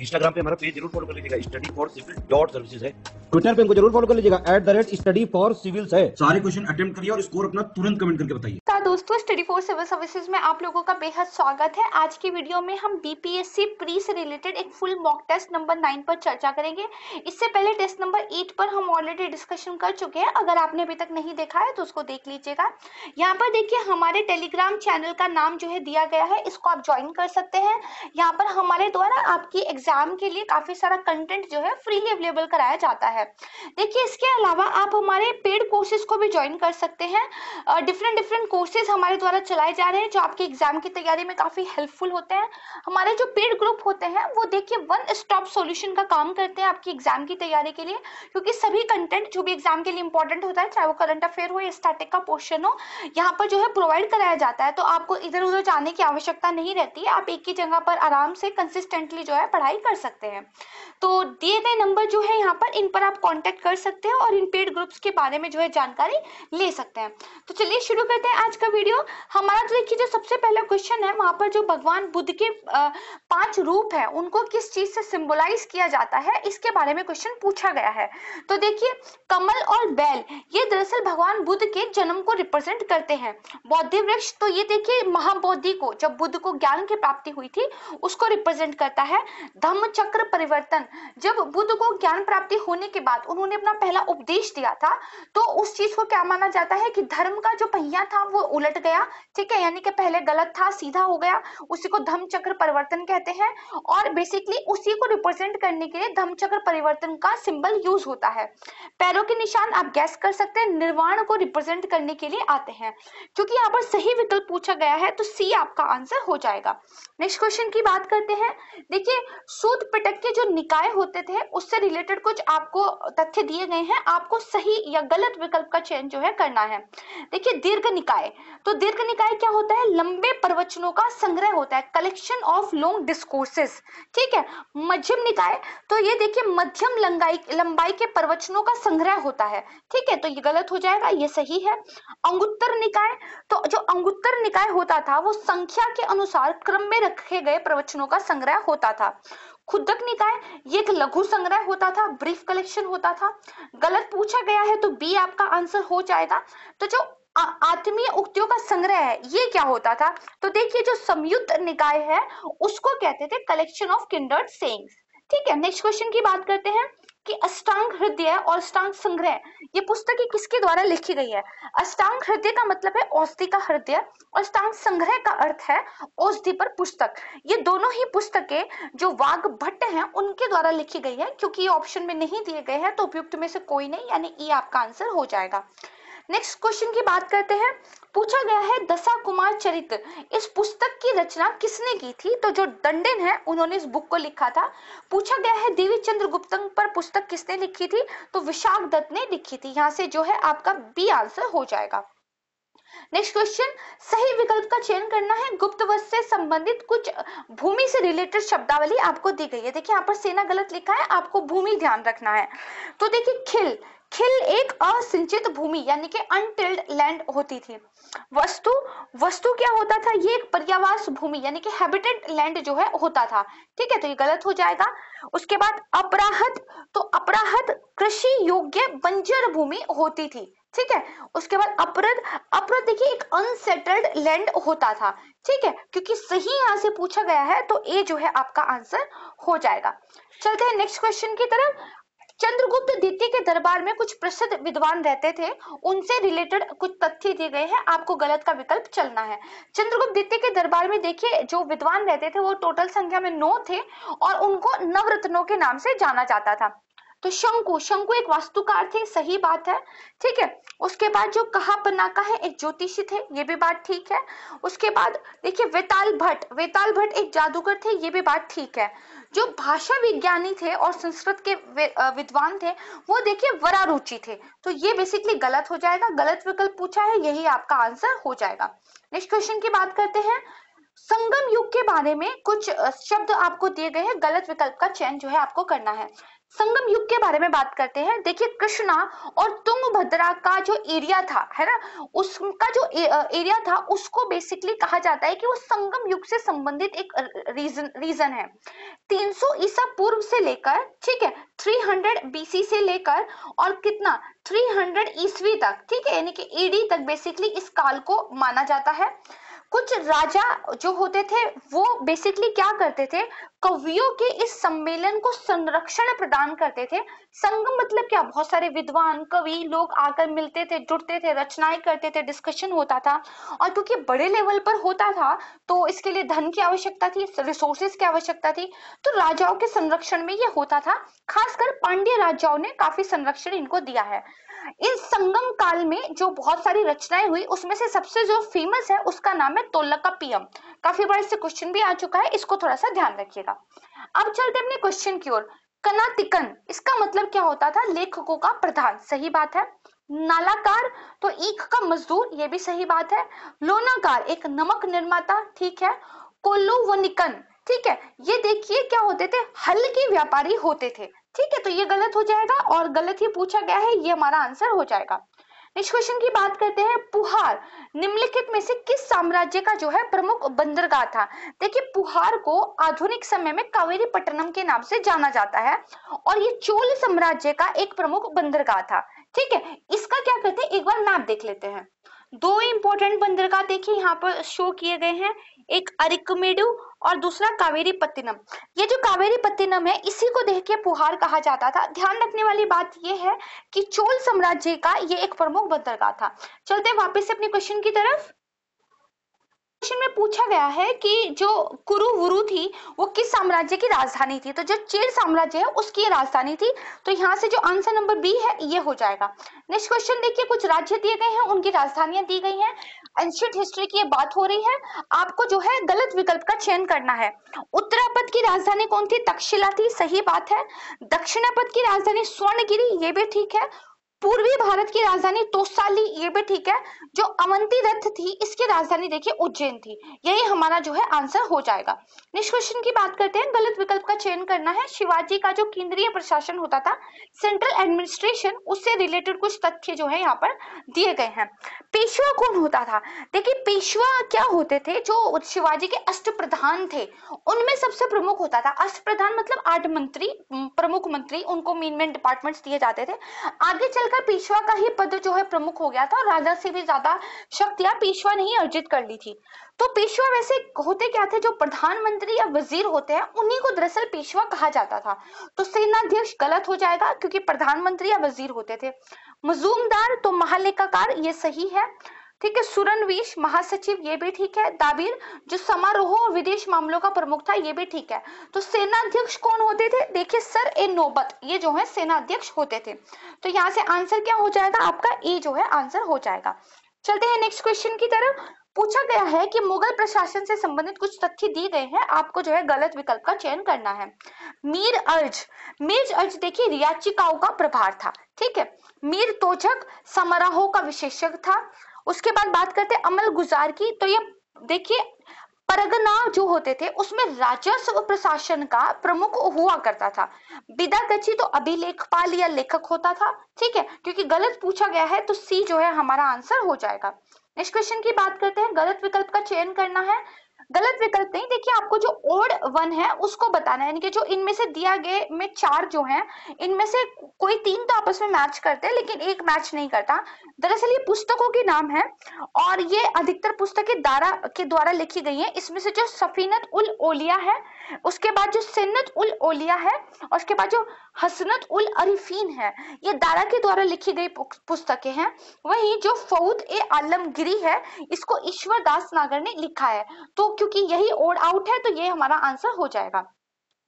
Instagram पे हमारा page जरूर फॉलो कर लीजिएगा study for civil dot services है ट्विटर पे हमको जरूर फॉलो कर लीजिएगा at the rate study for civil है सारे क्वेश्चन अटेम्प्ट करिए और स्कोर अपना तुरंत कमेंट करके बताइए तो दोस्तों स्टडी फॉर सिविल सर्विसेज में आप लोगों का बेहद स्वागत है आज की वीडियो में हम बीपीएससी प्री से रिलेटेड एक full mock test number nine पर चर्चा करेंगे इससे पहले टेस्ट नंबर एट पर हम ऑलरेडी डिस्कशन कर चुके हैं अगर आपने अभी तक नहीं देखा है तो उसको देख लीजिएगा यहाँ पर देखिए हमारे टेलीग्राम चैनल का नाम जो है दिया गया है इसको आप ज्वाइन कर सकते हैं यहाँ पर हमारे द्वारा आपकी एग्जाम के लिए काफी सारा कंटेंट जो है फ्रीली अवेलेबल कराया जाता है देखिए इसके अलावा आप हमारे पेड कोर्सेज को भी ज्वाइन कर सकते हैं डिफरेंट डिफरेंट कोर्सेज हमारे द्वारा चलाए जा रहे हैं जो आपके एग्जाम की तैयारी में काफी हेल्पफुल होते हैं हमारे जो पेड ग्रुप होते हैं वो देखिए वन स्टॉप सोल्यूशन का काम करते हैं आपकी एग्जाम की तैयारी के लिए क्योंकि सभी कंटेंट जो भी एग्जाम के लिए इंपॉर्टेंट होता है चाहे वो करंट अफेयर हो या स्टैटिक का पोर्शन हो यहाँ पर जो है प्रोवाइड कराया जाता है तो आपको इधर उधर जाने की आवश्यकता नहीं रहती है आप एक ही जगह पर आराम से कंसिस्टेंटली जो है पढ़ा पढ़ाई कर सकते हैं तो दिए गए नंबर जो है यहाँ पर इन पर आप कॉन्टेक्ट कर सकते हैं और इन पेड ग्रुप्स के बारे में जो है जानकारी ले सकते हैं तो चलिए शुरू करते हैं आज का वीडियो हमारा जो देखिए जो सबसे पहला क्वेश्चन है वहां पर जो भगवान बुद्ध के पांच रूप है उनको किस चीज से सिम्बोलाइज किया जाता है इसके बारे में क्वेश्चन पूछा गया है तो देखिए कमल और बैल ये दरअसल भगवान बुद्ध के जन्म को रिप्रेजेंट करते हैं बौद्धि वृक्ष तो ये देखिए महाबोधि को जब बुद्ध को ज्ञान की प्राप्ति हुई थी उसको रिप्रेजेंट करता है धम्म चक्र परिवर्तन जब बुद्ध को ज्ञान प्राप्ति होने के बाद उन्होंने अपना पहला उपदेश दिया था तो उस चीज को क्या माना जाता है कि धर्म का जो पहिया था वो उलट गया ठीक है यानी कि पहले गलत था सीधा हो गया उसी को धम्म चक्र परिवर्तन कहते हैं और बेसिकली उसी को रिप्रेजेंट करने के लिए धम्म चक्र परिवर्तन का सिंबल यूज होता है पैरों के निशान आप गैस कर सकते हैं निर्वाण को रिप्रेजेंट करने के लिए आते हैं क्योंकि यहाँ पर सही विकल्प पूछा गया है तो सी आपका आंसर हो जाएगा नेक्स्ट क्वेश्चन की बात करते हैं देखिए सूद पिटक के जो निकाय होते थे उससे रिलेटेड कुछ आपको तथ्य दिए गए हैं आपको सही या गलत विकल्प का चयन जो है करना है देखिए दीर्घ निकाय तो दीर्घ निकाय क्या होता है लंबे प्रवचनों का संग्रह होता है कलेक्शन ऑफ लॉन्ग डिस्कोर्सेस ठीक है मध्यम निकाय तो ये देखिए मध्यम लंबाई लंबाई के प्रवचनों का संग्रह होता है ठीक है तो ये गलत हो जाएगा ये सही है अंगुत्तर निकाय तो जो अंगुत्तर निकाय होता था वो संख्या के अनुसार क्रम में रखे गए प्रवचनों का संग्रह होता था खुदक निकाय ये एक लघु संग्रह होता था ब्रीफ कलेक्शन होता था गलत पूछा गया है तो बी आपका आंसर हो जाएगा तो जो आत्मीय उक्तियों का संग्रह है ये क्या होता था तो देखिए जो संयुक्त निकाय है उसको कहते थे कलेक्शन ऑफ किंडर्ड सेइंग्स ठीक है नेक्स्ट क्वेश्चन की बात करते हैं कि अष्टांग हृदय और अष्टांग संग्रह ये पुस्तक किसके द्वारा लिखी गई है अष्टांग हृदय का मतलब है औषधि का हृदय और अष्टांग संग्रह का अर्थ है औषधि पर पुस्तक ये दोनों ही पुस्तकें जो वाग भट्ट हैं उनके द्वारा लिखी गई है क्योंकि ये ऑप्शन में नहीं दिए गए हैं तो उपयुक्त में से कोई नहीं यानी ई आपका आंसर हो जाएगा नेक्स्ट क्वेश्चन की बात करते हैं पूछा गया है दशा कुमार चरित्र इस पुस्तक की रचना किसने की थी तो जो दंडन है उन्होंने इस बुक को लिखा था पूछा गया है देवी चंद्र गुप्त पर पुस्तक किसने लिखी थी तो विशाख दत्त ने लिखी थी यहाँ से जो है आपका बी आंसर हो जाएगा नेक्स्ट क्वेश्चन सही विकल्प का चयन करना है गुप्त वर्ष से संबंधित कुछ भूमि से रिलेटेड शब्दावली आपको दी गई है देखिए यहाँ पर सेना गलत लिखा है आपको भूमि ध्यान रखना है तो देखिए खिल खिल एक असिंचित भूमि यानी कि अनटिल्ड लैंड होती थी वस्तु वस्तु क्या होता था ये एक पर्यावास भूमि यानी कि हैबिटेट लैंड जो है होता था ठीक है तो ये गलत हो जाएगा उसके बाद अपराहत तो अपराहत कृषि योग्य बंजर भूमि होती थी ठीक है उसके बाद अपरद अपरद देखिए एक अनसेटल्ड लैंड होता था ठीक है क्योंकि सही यहां से पूछा गया है तो ए जो है आपका आंसर हो जाएगा चलते हैं नेक्स्ट क्वेश्चन की तरफ चंद्रगुप्त द्वितीय के दरबार में कुछ प्रसिद्ध विद्वान रहते थे उनसे रिलेटेड कुछ तथ्य दिए गए हैं आपको गलत का विकल्प चलना है चंद्रगुप्त द्वितीय के दरबार में देखिए जो विद्वान रहते थे वो टोटल संख्या में नौ थे और उनको नवरत्नों के नाम से जाना जाता था तो शंकु शंकु एक वास्तुकार थे सही बात है ठीक है उसके बाद जो कहा पनाका है एक ज्योतिषी थे ये भी बात ठीक है उसके बाद देखिए वेताल भट्ट वेताल भट्ट एक जादूगर थे ये भी बात ठीक है जो भाषा विज्ञानी थे और संस्कृत के विद्वान थे वो देखिए वरारुचि थे तो ये बेसिकली गलत हो जाएगा गलत विकल्प पूछा है यही आपका आंसर हो जाएगा नेक्स्ट क्वेश्चन की बात करते हैं संगम युग के बारे में कुछ शब्द आपको दिए गए हैं गलत विकल्प का चयन जो है आपको करना है संगम युग के बारे में बात करते हैं देखिए कृष्णा और तुंगभद्रा का जो एरिया था है ना उसका जो ए, एरिया था उसको बेसिकली कहा जाता है कि वो संगम युग से संबंधित एक रीजन रीजन है 300 ईसा पूर्व से लेकर ठीक है 300 बीसी से लेकर और कितना 300 हंड्रेड ईस्वी तक ठीक है यानी कि एडी तक बेसिकली इस काल को माना जाता है कुछ राजा जो होते थे वो बेसिकली क्या करते थे कवियों के इस सम्मेलन को संरक्षण प्रदान करते थे संगम मतलब क्या बहुत सारे विद्वान कवि लोग आकर मिलते थे जुड़ते थे रचनाएं करते थे डिस्कशन होता था और क्योंकि बड़े लेवल पर होता था तो इसके लिए धन की आवश्यकता थी रिसोर्सेस की आवश्यकता थी तो राजाओं के संरक्षण में यह होता था खासकर पांड्य राजाओं ने काफी संरक्षण इनको दिया है इस संगम काल में जो बहुत सारी रचनाएं हुई उसमें से सबसे जो फेमस है उसका नाम है तोलका पीएम काफी बार इससे क्वेश्चन भी आ चुका है इसको थोड़ा सा ध्यान रखिएगा अब चलते अपने क्वेश्चन की ओर कनातिकन इसका मतलब क्या होता था लेखकों का प्रधान सही बात है नालाकार तो ईख का मजदूर ये भी सही बात है लोनाकार एक नमक निर्माता ठीक है निकन ठीक है ये देखिए क्या होते थे हल के व्यापारी होते थे ठीक है तो ये गलत हो जाएगा और गलत ही पूछा गया है ये हमारा आंसर हो जाएगा नेक्स्ट क्वेश्चन की बात करते हैं पुहार निम्नलिखित में से किस साम्राज्य का जो है प्रमुख बंदरगाह था देखिए पुहार को आधुनिक समय में कावेरी पट्टनम के नाम से जाना जाता है और ये चोल साम्राज्य का एक प्रमुख बंदरगाह था ठीक है इसका क्या कहते हैं एक बार मैप देख लेते हैं दो इंपॉर्टेंट बंदरगाह देखिए यहाँ पर शो किए गए हैं एक अरिकमेडू और दूसरा कावेरी पत्तिनम ये जो कावेरी पत्तिनम है इसी को देख के पुहार कहा जाता था ध्यान रखने वाली बात यह है कि चोल साम्राज्य का ये एक प्रमुख बंदरगाह था चलते हैं वापस से अपने क्वेश्चन की तरफ क्वेश्चन में पूछा गया है कि जो कुरु वुरु थी वो किस साम्राज्य की राजधानी थी तो जो चेर साम्राज्य है उसकी राजधानी थी तो यहाँ से जो आंसर नंबर बी है ये हो जाएगा नेक्स्ट क्वेश्चन देखिए कुछ राज्य दिए गए हैं उनकी राजधानियां दी गई हैं एंशियंट हिस्ट्री की ये बात हो रही है आपको जो है गलत विकल्प का चयन करना है उत्तरापद की राजधानी कौन थी तक्षशिला थी सही बात है दक्षिणापद की राजधानी स्वर्णगिरी ये भी ठीक है पूर्वी भारत की राजधानी तोसाली ये भी ठीक है जो अवंती रथ थी इसकी राजधानी देखिए उज्जैन थी यही हमारा जो है आंसर हो जाएगा नेक्स्ट क्वेश्चन की बात करते हैं गलत विकल्प का चयन करना है शिवाजी का जो केंद्रीय प्रशासन होता था सेंट्रल एडमिनिस्ट्रेशन उससे रिलेटेड कुछ तथ्य जो है यहाँ पर दिए गए हैं पेशवा कौन होता था देखिए पेशवा क्या होते थे जो शिवाजी के अष्ट प्रधान थे उनमें सबसे प्रमुख होता था अष्ट प्रधान मतलब आठ मंत्री प्रमुख मंत्री उनको मेन मेन डिपार्टमेंट दिए जाते थे आगे चल का पेशवा का ही पद जो है प्रमुख हो गया था और राजा से भी ज्यादा शक्तियां पेशवा ने ही अर्जित कर ली थी तो पेशवा वैसे होते क्या थे जो प्रधानमंत्री या वजीर होते हैं उन्हीं को दरअसल पेशवा कहा जाता था तो सेनाध्यक्ष गलत हो जाएगा क्योंकि प्रधानमंत्री या वजीर होते थे मजूमदार तो महालेखाकार ये सही है ठीक है सुरनवीश महासचिव ये भी ठीक है दाबीर जो समारोह और विदेश मामलों का प्रमुख था ये भी ठीक है तो सेनाध्यक्ष कौन होते थे देखिए सर ए नोबत ये जो है सेनाध्यक्ष होते थे तो यहाँ से आंसर क्या हो जाएगा आपका ए जो है आंसर हो जाएगा चलते हैं नेक्स्ट क्वेश्चन की तरफ पूछा गया है कि मुगल प्रशासन से संबंधित कुछ तथ्य दिए गए हैं आपको जो है गलत विकल्प का चयन करना है मीर अर्ज मीर अर्ज देखिए रियाचिकाओं का प्रभार था ठीक है मीर तोचक समारोह का विशेषज्ञ था उसके बाद बात करते हैं अमल गुजार की तो ये देखिए परगना जो होते थे उसमें राजस्व प्रशासन का प्रमुख हुआ करता था बिदागछी तो अभिलेखपाल या लेखक होता था ठीक है क्योंकि गलत पूछा गया है तो सी जो है हमारा आंसर हो जाएगा नेक्स्ट क्वेश्चन की बात करते हैं गलत विकल्प का चयन करना है गलत विकल्प नहीं देखिए आपको जो ओड वन है उसको बताना है यानी कि जो इनमें से दिया गए में चार जो हैं इनमें से कोई तीन तो आपस में मैच करते हैं लेकिन एक मैच नहीं करता दरअसल ये पुस्तकों के नाम है और ये अधिकतर पुस्तकें दारा के द्वारा लिखी गई है इसमें से जो सफीनत उल ओलिया है उसके बाद जो सिन्नत उल ओलिया है और उसके बाद जो हसनत उल अरिफीन है ये दारा के द्वारा लिखी गई पुस्तकें हैं वही जो फौद ए आलमगिरी है इसको ईश्वर दास नागर ने लिखा है तो क्योंकि यही ओड आउट है तो ये हमारा आंसर हो जाएगा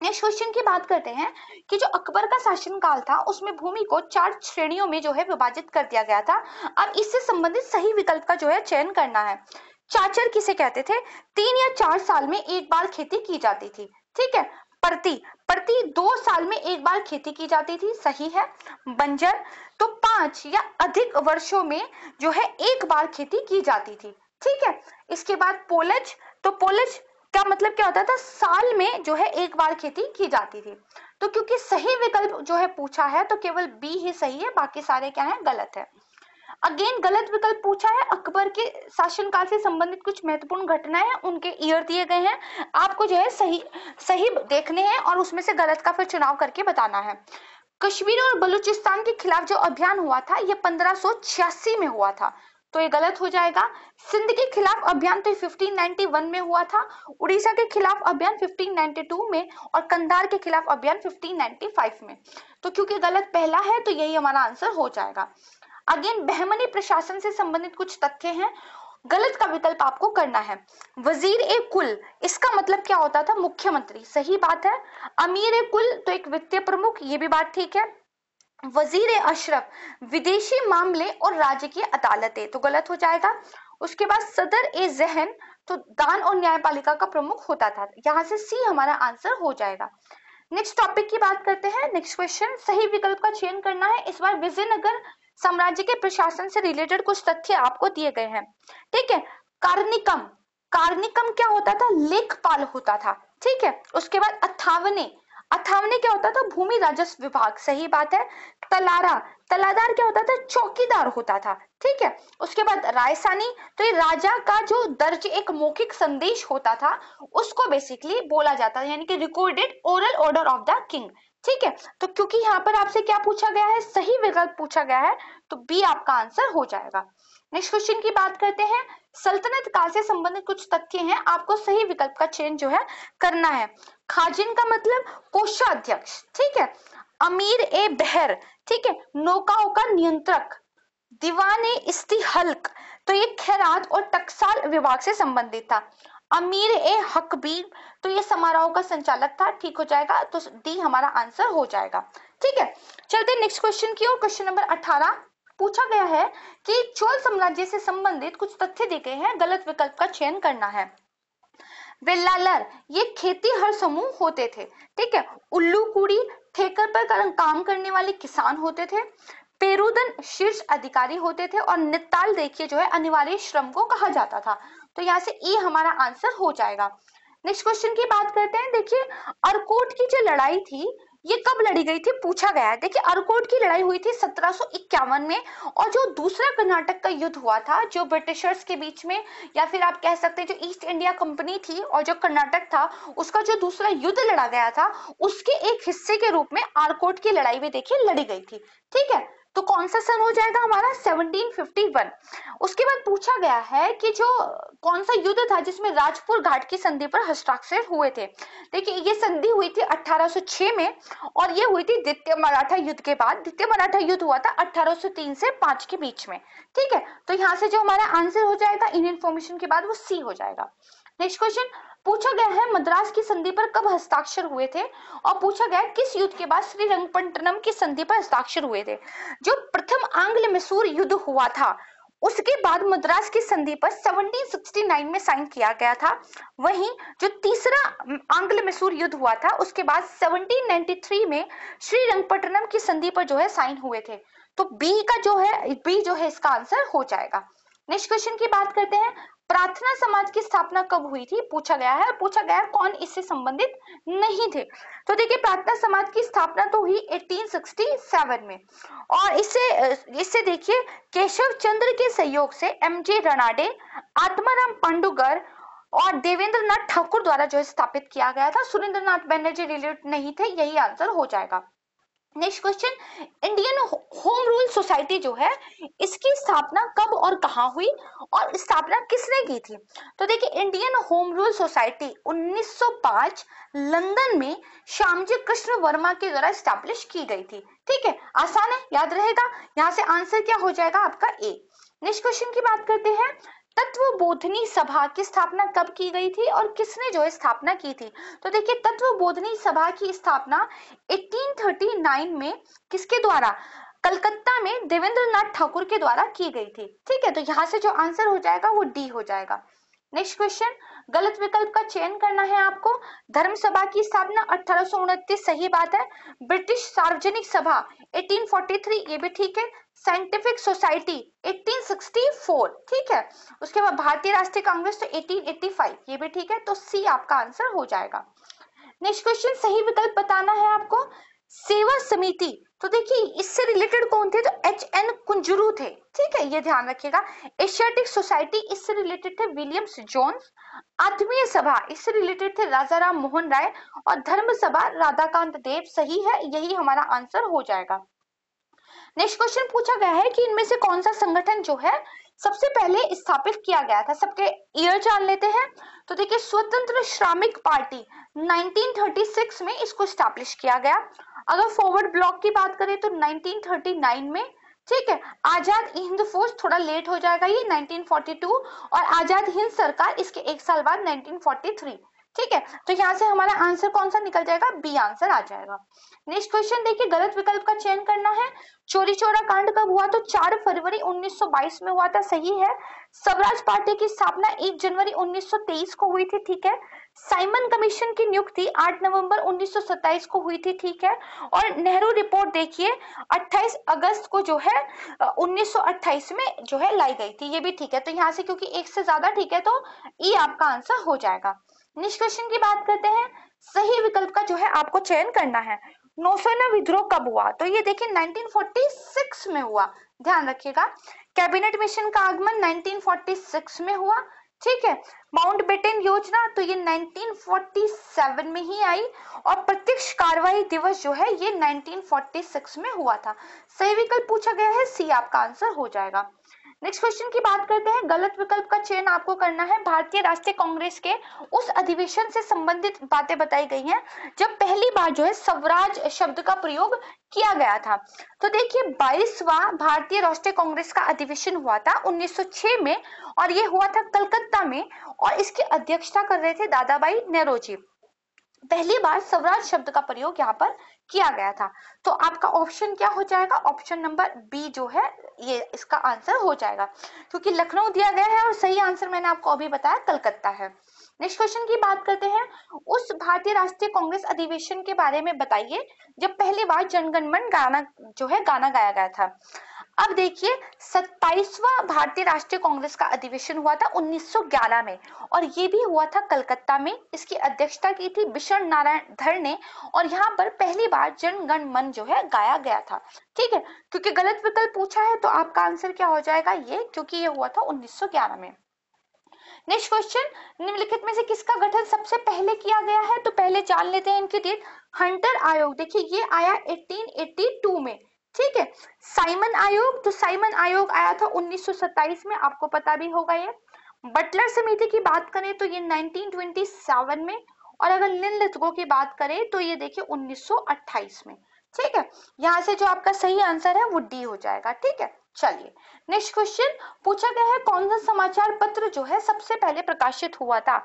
नेक्स्ट क्वेश्चन की बात करते हैं कि जो अकबर का शासनकाल था उसमें भूमि को चार श्रेणियों में जो है विभाजित कर दिया गया था अब इससे संबंधित सही विकल्प का जो है चयन करना है चाचर किसे कहते थे तीन या चार साल में एक बार खेती की जाती थी ठीक है प्रति प्रति दो साल में एक बार खेती की जाती थी सही है बंजर तो पांच या अधिक वर्षों में जो है एक बार खेती की जाती थी ठीक है इसके बाद पोलज तो पोलिश का मतलब क्या होता था साल में जो है एक बार खेती की जाती थी तो क्योंकि सही विकल्प जो है पूछा है तो केवल बी ही सही है बाकी सारे क्या है गलत है अगेन गलत विकल्प पूछा है अकबर के शासनकाल से संबंधित कुछ महत्वपूर्ण घटनाएं हैं उनके ईयर दिए गए हैं आपको जो है सही सही देखने हैं और उसमें से गलत का फिर चुनाव करके बताना है कश्मीर और बलूचिस्तान के खिलाफ जो अभियान हुआ था यह 1586 में हुआ था तो ये गलत हो जाएगा सिंध के खिलाफ अभियान तो 1591 में हुआ था उड़ीसा के खिलाफ अभियान 1592 में और कंधार के खिलाफ अभियान 1595 में तो क्योंकि गलत पहला है तो यही हमारा आंसर हो जाएगा अगेन बहमनी प्रशासन से संबंधित कुछ तथ्य हैं गलत का विकल्प आपको करना है वजीर ए कुल इसका मतलब क्या होता था मुख्यमंत्री सही बात है अमीर ए कुल तो एक वित्तीय प्रमुख ये भी बात ठीक है वजीर अशरफ विदेशी मामले और की अदालतें तो गलत हो जाएगा उसके बाद सदर ए जहन तो दान और न्यायपालिका का प्रमुख होता था यहाँ से सी हमारा आंसर हो जाएगा नेक्स्ट टॉपिक की बात करते हैं नेक्स्ट क्वेश्चन सही विकल्प का चयन करना है इस बार विजयनगर साम्राज्य के प्रशासन से रिलेटेड कुछ तथ्य आपको दिए गए हैं ठीक है कार्निकम कार्निकम क्या होता था लेखपाल होता था ठीक है उसके बाद अथावने अथावने क्या होता था भूमि राजस्व विभाग सही बात है तलारा तलादार क्या होता था चौकीदार होता था ठीक है उसके बाद रायसानी तो ये राजा का जो दर्ज एक मौखिक संदेश होता था उसको बेसिकली बोला जाता था यानी कि recorded oral order of the king ठीक है तो क्योंकि यहाँ पर आपसे क्या पूछा गया है सही विकल्प पूछा गया है तो बी आपका आंसर हो जाएगा नेक्स्ट क्वेश्चन की बात करते हैं सल्तनत काल से संबंधित कुछ तथ्य हैं आपको सही विकल्प का चयन जो है करना है खाजिन का मतलब कोषाध्यक्ष ठीक है अमीर ए बहर ठीक है नौकाओं का नियंत्रक दीवान ए इस्तीहल्क तो ये खैरात और टकसाल विभाग से संबंधित था अमीर ए हकबीर तो ये समारोह का संचालक था ठीक हो जाएगा तो डी हमारा आंसर हो जाएगा ठीक है चलते नेक्स्ट क्वेश्चन की ओर क्वेश्चन नंबर अठारह पूछा गया है कि चोल साम्राज्य से संबंधित कुछ तथ्य दिए गए हैं गलत विकल्प का चयन करना है वेल्लालर ये खेती हर समूह होते थे ठीक है उल्लू कुड़ी ठेकर पर काम करने वाले किसान होते थे पेरुदन शीर्ष अधिकारी होते थे और निताल देखिए जो है अनिवार्य श्रम को कहा जाता था तो यहाँ से ई हमारा आंसर हो जाएगा नेक्स्ट क्वेश्चन की बात करते हैं देखिए अरकोट की जो लड़ाई थी ये कब लड़ी गई थी पूछा गया है देखिए अरकोट की लड़ाई हुई थी सत्रह में और जो दूसरा कर्नाटक का युद्ध हुआ था जो ब्रिटिशर्स के बीच में या फिर आप कह सकते हैं जो ईस्ट इंडिया कंपनी थी और जो कर्नाटक था उसका जो दूसरा युद्ध लड़ा गया था उसके एक हिस्से के रूप में आरकोट की लड़ाई भी देखिए लड़ी गई थी ठीक है तो कौन सा सन हो जाएगा हमारा 1751 उसके बाद पूछा गया है कि जो कौन सा युद्ध था जिसमें राजपुर घाट की संधि पर हस्ताक्षर हुए थे देखिए ये संधि हुई थी 1806 में और ये हुई थी द्वितीय मराठा युद्ध के बाद द्वितीय मराठा युद्ध हुआ था 1803 से 5 के बीच में ठीक है तो यहाँ से जो हमारा आंसर हो जाएगा इन इन्फॉर्मेशन के बाद वो सी हो जाएगा नेक्स्ट क्वेश्चन पूछा गया है मद्रास की संधि पर कब हस्ताक्षर हुए थे और पूछा गया किस युद्ध के बाद श्री रंगपटनम की संधि पर हस्ताक्षर हुए थे जो प्रथम आंग्ल मैसूर युद्ध हुआ था उसके बाद मद्रास की संधि पर 1769 में साइन किया गया था वहीं जो तीसरा आंग्ल मैसूर युद्ध हुआ था उसके बाद 1793 में रंगपटनम की संधि पर जो है साइन हुए थे तो बी का जो है बी जो है इसका आंसर हो जाएगा नेक्स्ट क्वेश्चन की बात करते हैं प्रार्थना समाज की स्थापना कब हुई थी पूछा गया है पूछा गया है कौन इससे संबंधित नहीं थे तो देखिए प्रार्थना समाज की स्थापना तो हुई 1867 में और इसे इसे देखिए केशव चंद्र के सहयोग से एम जे रनाडे आत्माराम पांडुगर और देवेंद्र नाथ ठाकुर द्वारा जो स्थापित किया गया था सुरेंद्र नाथ बैनर्जी रिलेटेड नहीं थे यही आंसर हो जाएगा next question Indian home rule society जो है इसकी स्थापना कब और कहा हुई और स्थापना किसने की थी तो देखिए Indian home rule society 1905 London में श्यामजी कृष्ण वर्मा के द्वारा स्टैब्लिश की गई थी ठीक है आसान है याद रहेगा यहाँ से आंसर क्या हो जाएगा आपका ए नेक्स्ट क्वेश्चन की बात करते हैं तत्व बोधनी सभा की स्थापना कब की गई थी और किसने जो है स्थापना की थी तो देखिए तत्व बोधनी सभा की स्थापना 1839 में किसके द्वारा कलकत्ता में देवेंद्र नाथ ठाकुर के द्वारा की गई थी ठीक है तो यहाँ से जो आंसर हो जाएगा वो डी हो जाएगा नेक्स्ट क्वेश्चन गलत विकल्प का चयन करना है आपको धर्म सभा की स्थापना अठारह सही बात है ब्रिटिश सार्वजनिक सभा 1843 ये भी ठीक है साइंटिफिक सोसाइटी 1864 ठीक है उसके बाद भारतीय राष्ट्रीय कांग्रेस तो 1885 ये भी ठीक है तो सी आपका आंसर हो जाएगा नेक्स्ट क्वेश्चन सही विकल्प बताना है आपको सेवा समिति तो देखिए इससे रिलेटेड कौन थे तो एच एन कुंजरू थे ठीक है ये ध्यान रखिएगा एशियाटिक सोसाइटी इससे रिलेटेड थे विलियम्स जोन्स आत्मीय सभा इससे रिलेटेड थे राजा राम मोहन राय और धर्म सभा राधाकांत देव सही है यही हमारा आंसर हो जाएगा नेक्स्ट क्वेश्चन पूछा गया है कि इनमें से कौन सा संगठन जो है सबसे पहले स्थापित किया गया था सबके ईयर जान लेते हैं तो देखिए स्वतंत्र श्रमिक पार्टी 1936 में इसको स्टैब्लिश किया गया अगर फॉरवर्ड ब्लॉक की बात करें तो 1939 में ठीक है आजाद हिंद फोर्स थोड़ा लेट हो जाएगा ये 1942 और आजाद हिंद सरकार इसके एक साल बाद 1943 ठीक है तो यहाँ से हमारा आंसर कौन सा निकल जाएगा बी आंसर आ जाएगा नेक्स्ट क्वेश्चन देखिए गलत विकल्प का चयन करना है चोरी चोरा कांड कब हुआ तो 4 फरवरी 1922 में हुआ था सही है स्वराज पार्टी की स्थापना 1 जनवरी 1923 को हुई थी ठीक है साइमन कमीशन की नियुक्ति 8 नवंबर 1927 को हुई थी ठीक है और नेहरू रिपोर्ट देखिए 28 अगस्त को जो है 1928 में जो है लाई गई थी ये भी ठीक है तो यहाँ से क्योंकि एक से ज्यादा ठीक है तो ई e आपका आंसर हो जाएगा निष्कर्षण की बात करते हैं सही विकल्प का जो है आपको चयन करना है नौसेना विद्रोह कब हुआ तो ये देखिए 1946 में हुआ ध्यान रखिएगा कैबिनेट मिशन का आगमन 1946 में हुआ ठीक है माउंट बेटन योजना तो ये 1947 में ही आई और प्रत्यक्ष कार्रवाई दिवस जो है ये 1946 में हुआ था सही विकल्प पूछा गया है सी आपका आंसर हो जाएगा नेक्स्ट क्वेश्चन की बात करते हैं गलत विकल्प का चयन आपको करना है भारतीय राष्ट्रीय कांग्रेस के उस अधिवेशन से संबंधित बातें बताई गई हैं जब पहली बार जो है स्वराज शब्द का प्रयोग किया गया था तो देखिए बाईसवा भारतीय राष्ट्रीय कांग्रेस का अधिवेशन हुआ था 1906 में और ये हुआ था कलकत्ता में और इसकी अध्यक्षता कर रहे थे दादाबाई नेहरू जी पहली बार स्वराज शब्द का प्रयोग यहाँ पर किया गया था तो आपका ऑप्शन क्या हो जाएगा ऑप्शन नंबर बी जो है ये इसका आंसर हो जाएगा क्योंकि लखनऊ दिया गया है और सही आंसर मैंने आपको अभी बताया कलकत्ता है नेक्स्ट क्वेश्चन की बात करते हैं उस भारतीय राष्ट्रीय कांग्रेस अधिवेशन के बारे में बताइए जब पहली बार जनगणमन गाना जो है गाना गाया गया था अब देखिए सत्ताईसवा भारतीय राष्ट्रीय कांग्रेस का अधिवेशन हुआ था 1911 में और ये भी हुआ था कलकत्ता में इसकी अध्यक्षता की थी बिशन नारायण धर ने और यहाँ पर पहली बार जनगण मन जो है गाया गया था ठीक है क्योंकि गलत विकल्प पूछा है तो आपका आंसर क्या हो जाएगा ये क्योंकि ये हुआ था उन्नीस में नेक्स्ट क्वेश्चन निम्नलिखित में से किसका गठन सबसे पहले किया गया है तो पहले जान लेते हैं इनकी डेट हंटर आयोग देखिए ये आया 1882 में ठीक है साइमन आयोग तो साइमन आयोग आया था 1927 में आपको पता भी होगा ये बटलर समिति की बात करें तो ये 1927 में और अगर लिन लिथगो की बात करें तो ये देखिए 1928 में ठीक है यहाँ से जो आपका सही आंसर है वो डी हो जाएगा ठीक है चलिए नेक्स्ट क्वेश्चन पूछा गया है कौन सा समाचार पत्र जो है सबसे पहले प्रकाशित हुआ था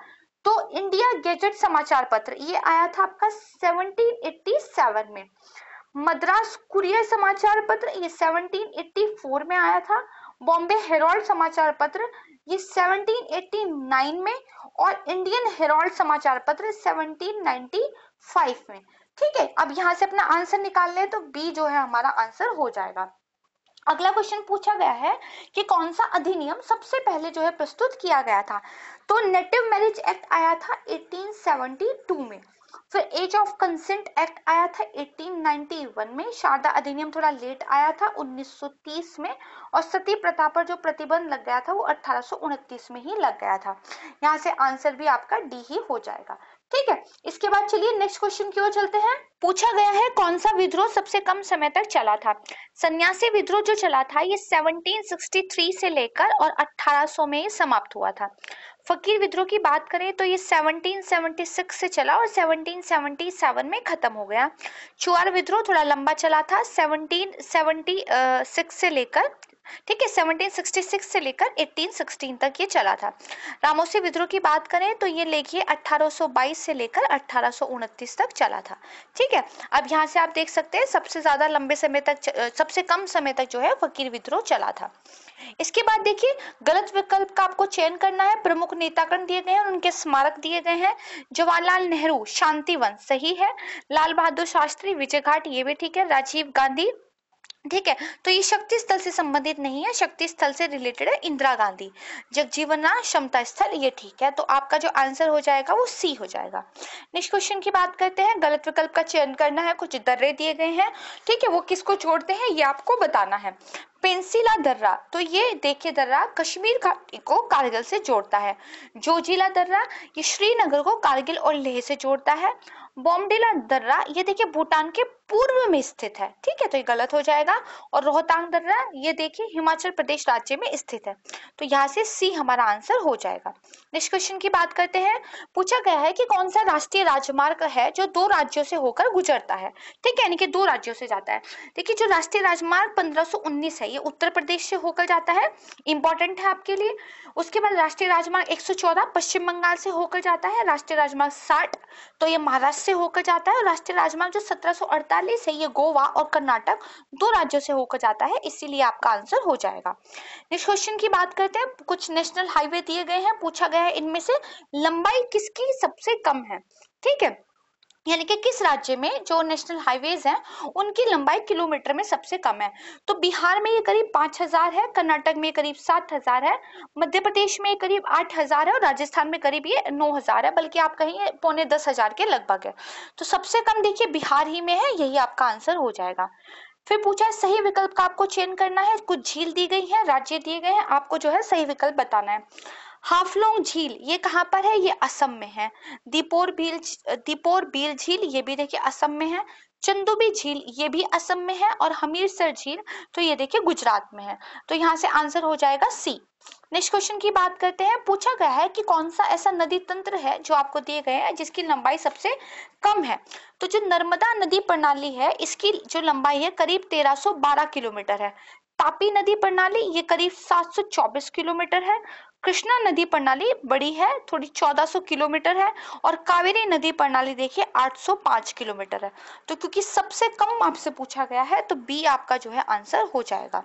तो इंडिया गैजेट समाचार पत्र ये आया था आपका 1787 में मद्रास कुरियर समाचार पत्र ये 1784 में आया था बॉम्बे हेरोल्ड समाचार पत्र ये 1789 में और इंडियन हेरोल्ड समाचार पत्र 1795 में ठीक है अब यहाँ से अपना आंसर निकाल ले तो बी जो है हमारा आंसर हो जाएगा अगला क्वेश्चन पूछा गया है कि कौन सा अधिनियम सबसे पहले जो है प्रस्तुत किया गया था तो नेटिव मैरिज एक्ट आया था 1872 में फिर एज ऑफ कंसेंट एक्ट आया था 1891 में शारदा अधिनियम थोड़ा लेट आया था 1930 में और सती प्रथा पर जो प्रतिबंध लग गया था वो अठारह में ही लग गया था यहाँ से आंसर भी आपका डी ही हो जाएगा ठीक है इसके बाद चलिए नेक्स्ट क्वेश्चन की ओर चलते हैं पूछा गया है कौन सा विद्रोह सबसे कम समय तक चला था सन्यासी विद्रोह जो चला था ये 1763 से लेकर और 1800 में ही समाप्त हुआ था फकीर विद्रोह की बात करें तो ये 1776 से चला और 1777 में ख़त्म हो गया चुआर विद्रोह थोड़ा लंबा चला था 1776 से लेकर ठीक है 1766 से लेकर 1816 तक ये चला था रामोसी विद्रोह की बात करें तो ये लेखिए 1822 से लेकर अठारह तक चला था ठीक है अब यहाँ से आप देख सकते हैं सबसे ज़्यादा लंबे समय तक सबसे कम समय तक जो है फकीर विद्रोह चला था इसके बाद देखिए गलत विकल्प का आपको चयन करना है प्रमुख नेताकरण दिए गए हैं उनके स्मारक दिए गए हैं जवाहरलाल नेहरू शांतिवन सही है लाल बहादुर शास्त्री विजय घाट ये भी ठीक है राजीव गांधी ठीक है तो ये शक्ति स्थल से संबंधित नहीं है शक्ति स्थल से रिलेटेड है इंदिरा गांधी जगजीवना क्षमता स्थल ये ठीक है तो आपका जो आंसर हो जाएगा वो सी हो जाएगा नेक्स्ट क्वेश्चन की बात करते हैं गलत विकल्प का चयन करना है कुछ दर्रे दिए गए हैं ठीक है वो किसको छोड़ते हैं ये आपको बताना है पेंसिला दर्रा तो ये देखिए दर्रा कश्मीर घाटी को कारगिल से जोड़ता है जोजिला दर्रा ये श्रीनगर को कारगिल और लेह से जोड़ता है बॉम्बडिला दर्रा ये देखिए भूटान के पूर्व में स्थित है ठीक है तो ये गलत हो जाएगा और रोहतांग दर्रा ये देखिए हिमाचल प्रदेश राज्य में स्थित है तो यहाँ से सी हमारा आंसर हो जाएगा नेक्स्ट क्वेश्चन की बात करते हैं पूछा गया है कि कौन सा राष्ट्रीय राजमार्ग है जो दो राज्यों से होकर गुजरता है ठीक है यानी कि दो राज्यों से जाता है देखिए जो राष्ट्रीय राजमार्ग पंद्रह है ये उत्तर प्रदेश से होकर जाता है इंपॉर्टेंट है आपके लिए उसके बाद राष्ट्रीय राजमार्ग एक पश्चिम बंगाल से होकर जाता है राष्ट्रीय राजमार्ग साठ तो ये महाराष्ट्र से होकर जाता है और राष्ट्रीय राजमार्ग जो सत्रह केरला से ये गोवा और कर्नाटक दो राज्यों से होकर जाता है इसीलिए आपका आंसर हो जाएगा नेक्स्ट क्वेश्चन की बात करते हैं कुछ नेशनल हाईवे दिए गए हैं पूछा गया है इनमें से लंबाई किसकी सबसे कम है ठीक है यानी कि किस राज्य में जो नेशनल हाईवेज हैं उनकी लंबाई किलोमीटर में सबसे कम है तो बिहार में ये करीब पांच हजार है कर्नाटक में करीब सात हजार है मध्य प्रदेश में करीब आठ हजार है और राजस्थान में करीब ये नौ हजार है बल्कि आप कहीं पौने दस हजार के लगभग है तो सबसे कम देखिए बिहार ही में है यही आपका आंसर हो जाएगा फिर पूछा है सही विकल्प का आपको चयन करना है कुछ झील दी गई है राज्य दिए गए हैं आपको जो है सही विकल्प बताना है हाफलोंग झील ये कहाँ पर है ये असम में है दीपोर भील दीपोर बील झील ये भी देखिए असम में है चंदुबी झील ये भी असम में है और हमीरसर झील तो ये देखिए गुजरात में है तो यहाँ से आंसर हो जाएगा सी नेक्स्ट क्वेश्चन की बात करते हैं पूछा गया है कि कौन सा ऐसा नदी तंत्र है जो आपको दिए गए हैं जिसकी लंबाई सबसे कम है तो जो नर्मदा नदी प्रणाली है इसकी जो लंबाई है करीब 1312 किलोमीटर है तापी नदी प्रणाली ये करीब 724 किलोमीटर है कृष्णा नदी प्रणाली बड़ी है थोड़ी 1400 किलोमीटर है और कावेरी नदी प्रणाली देखिए 805 किलोमीटर है तो क्योंकि सबसे कम आपसे पूछा गया है तो बी आपका जो है आंसर हो जाएगा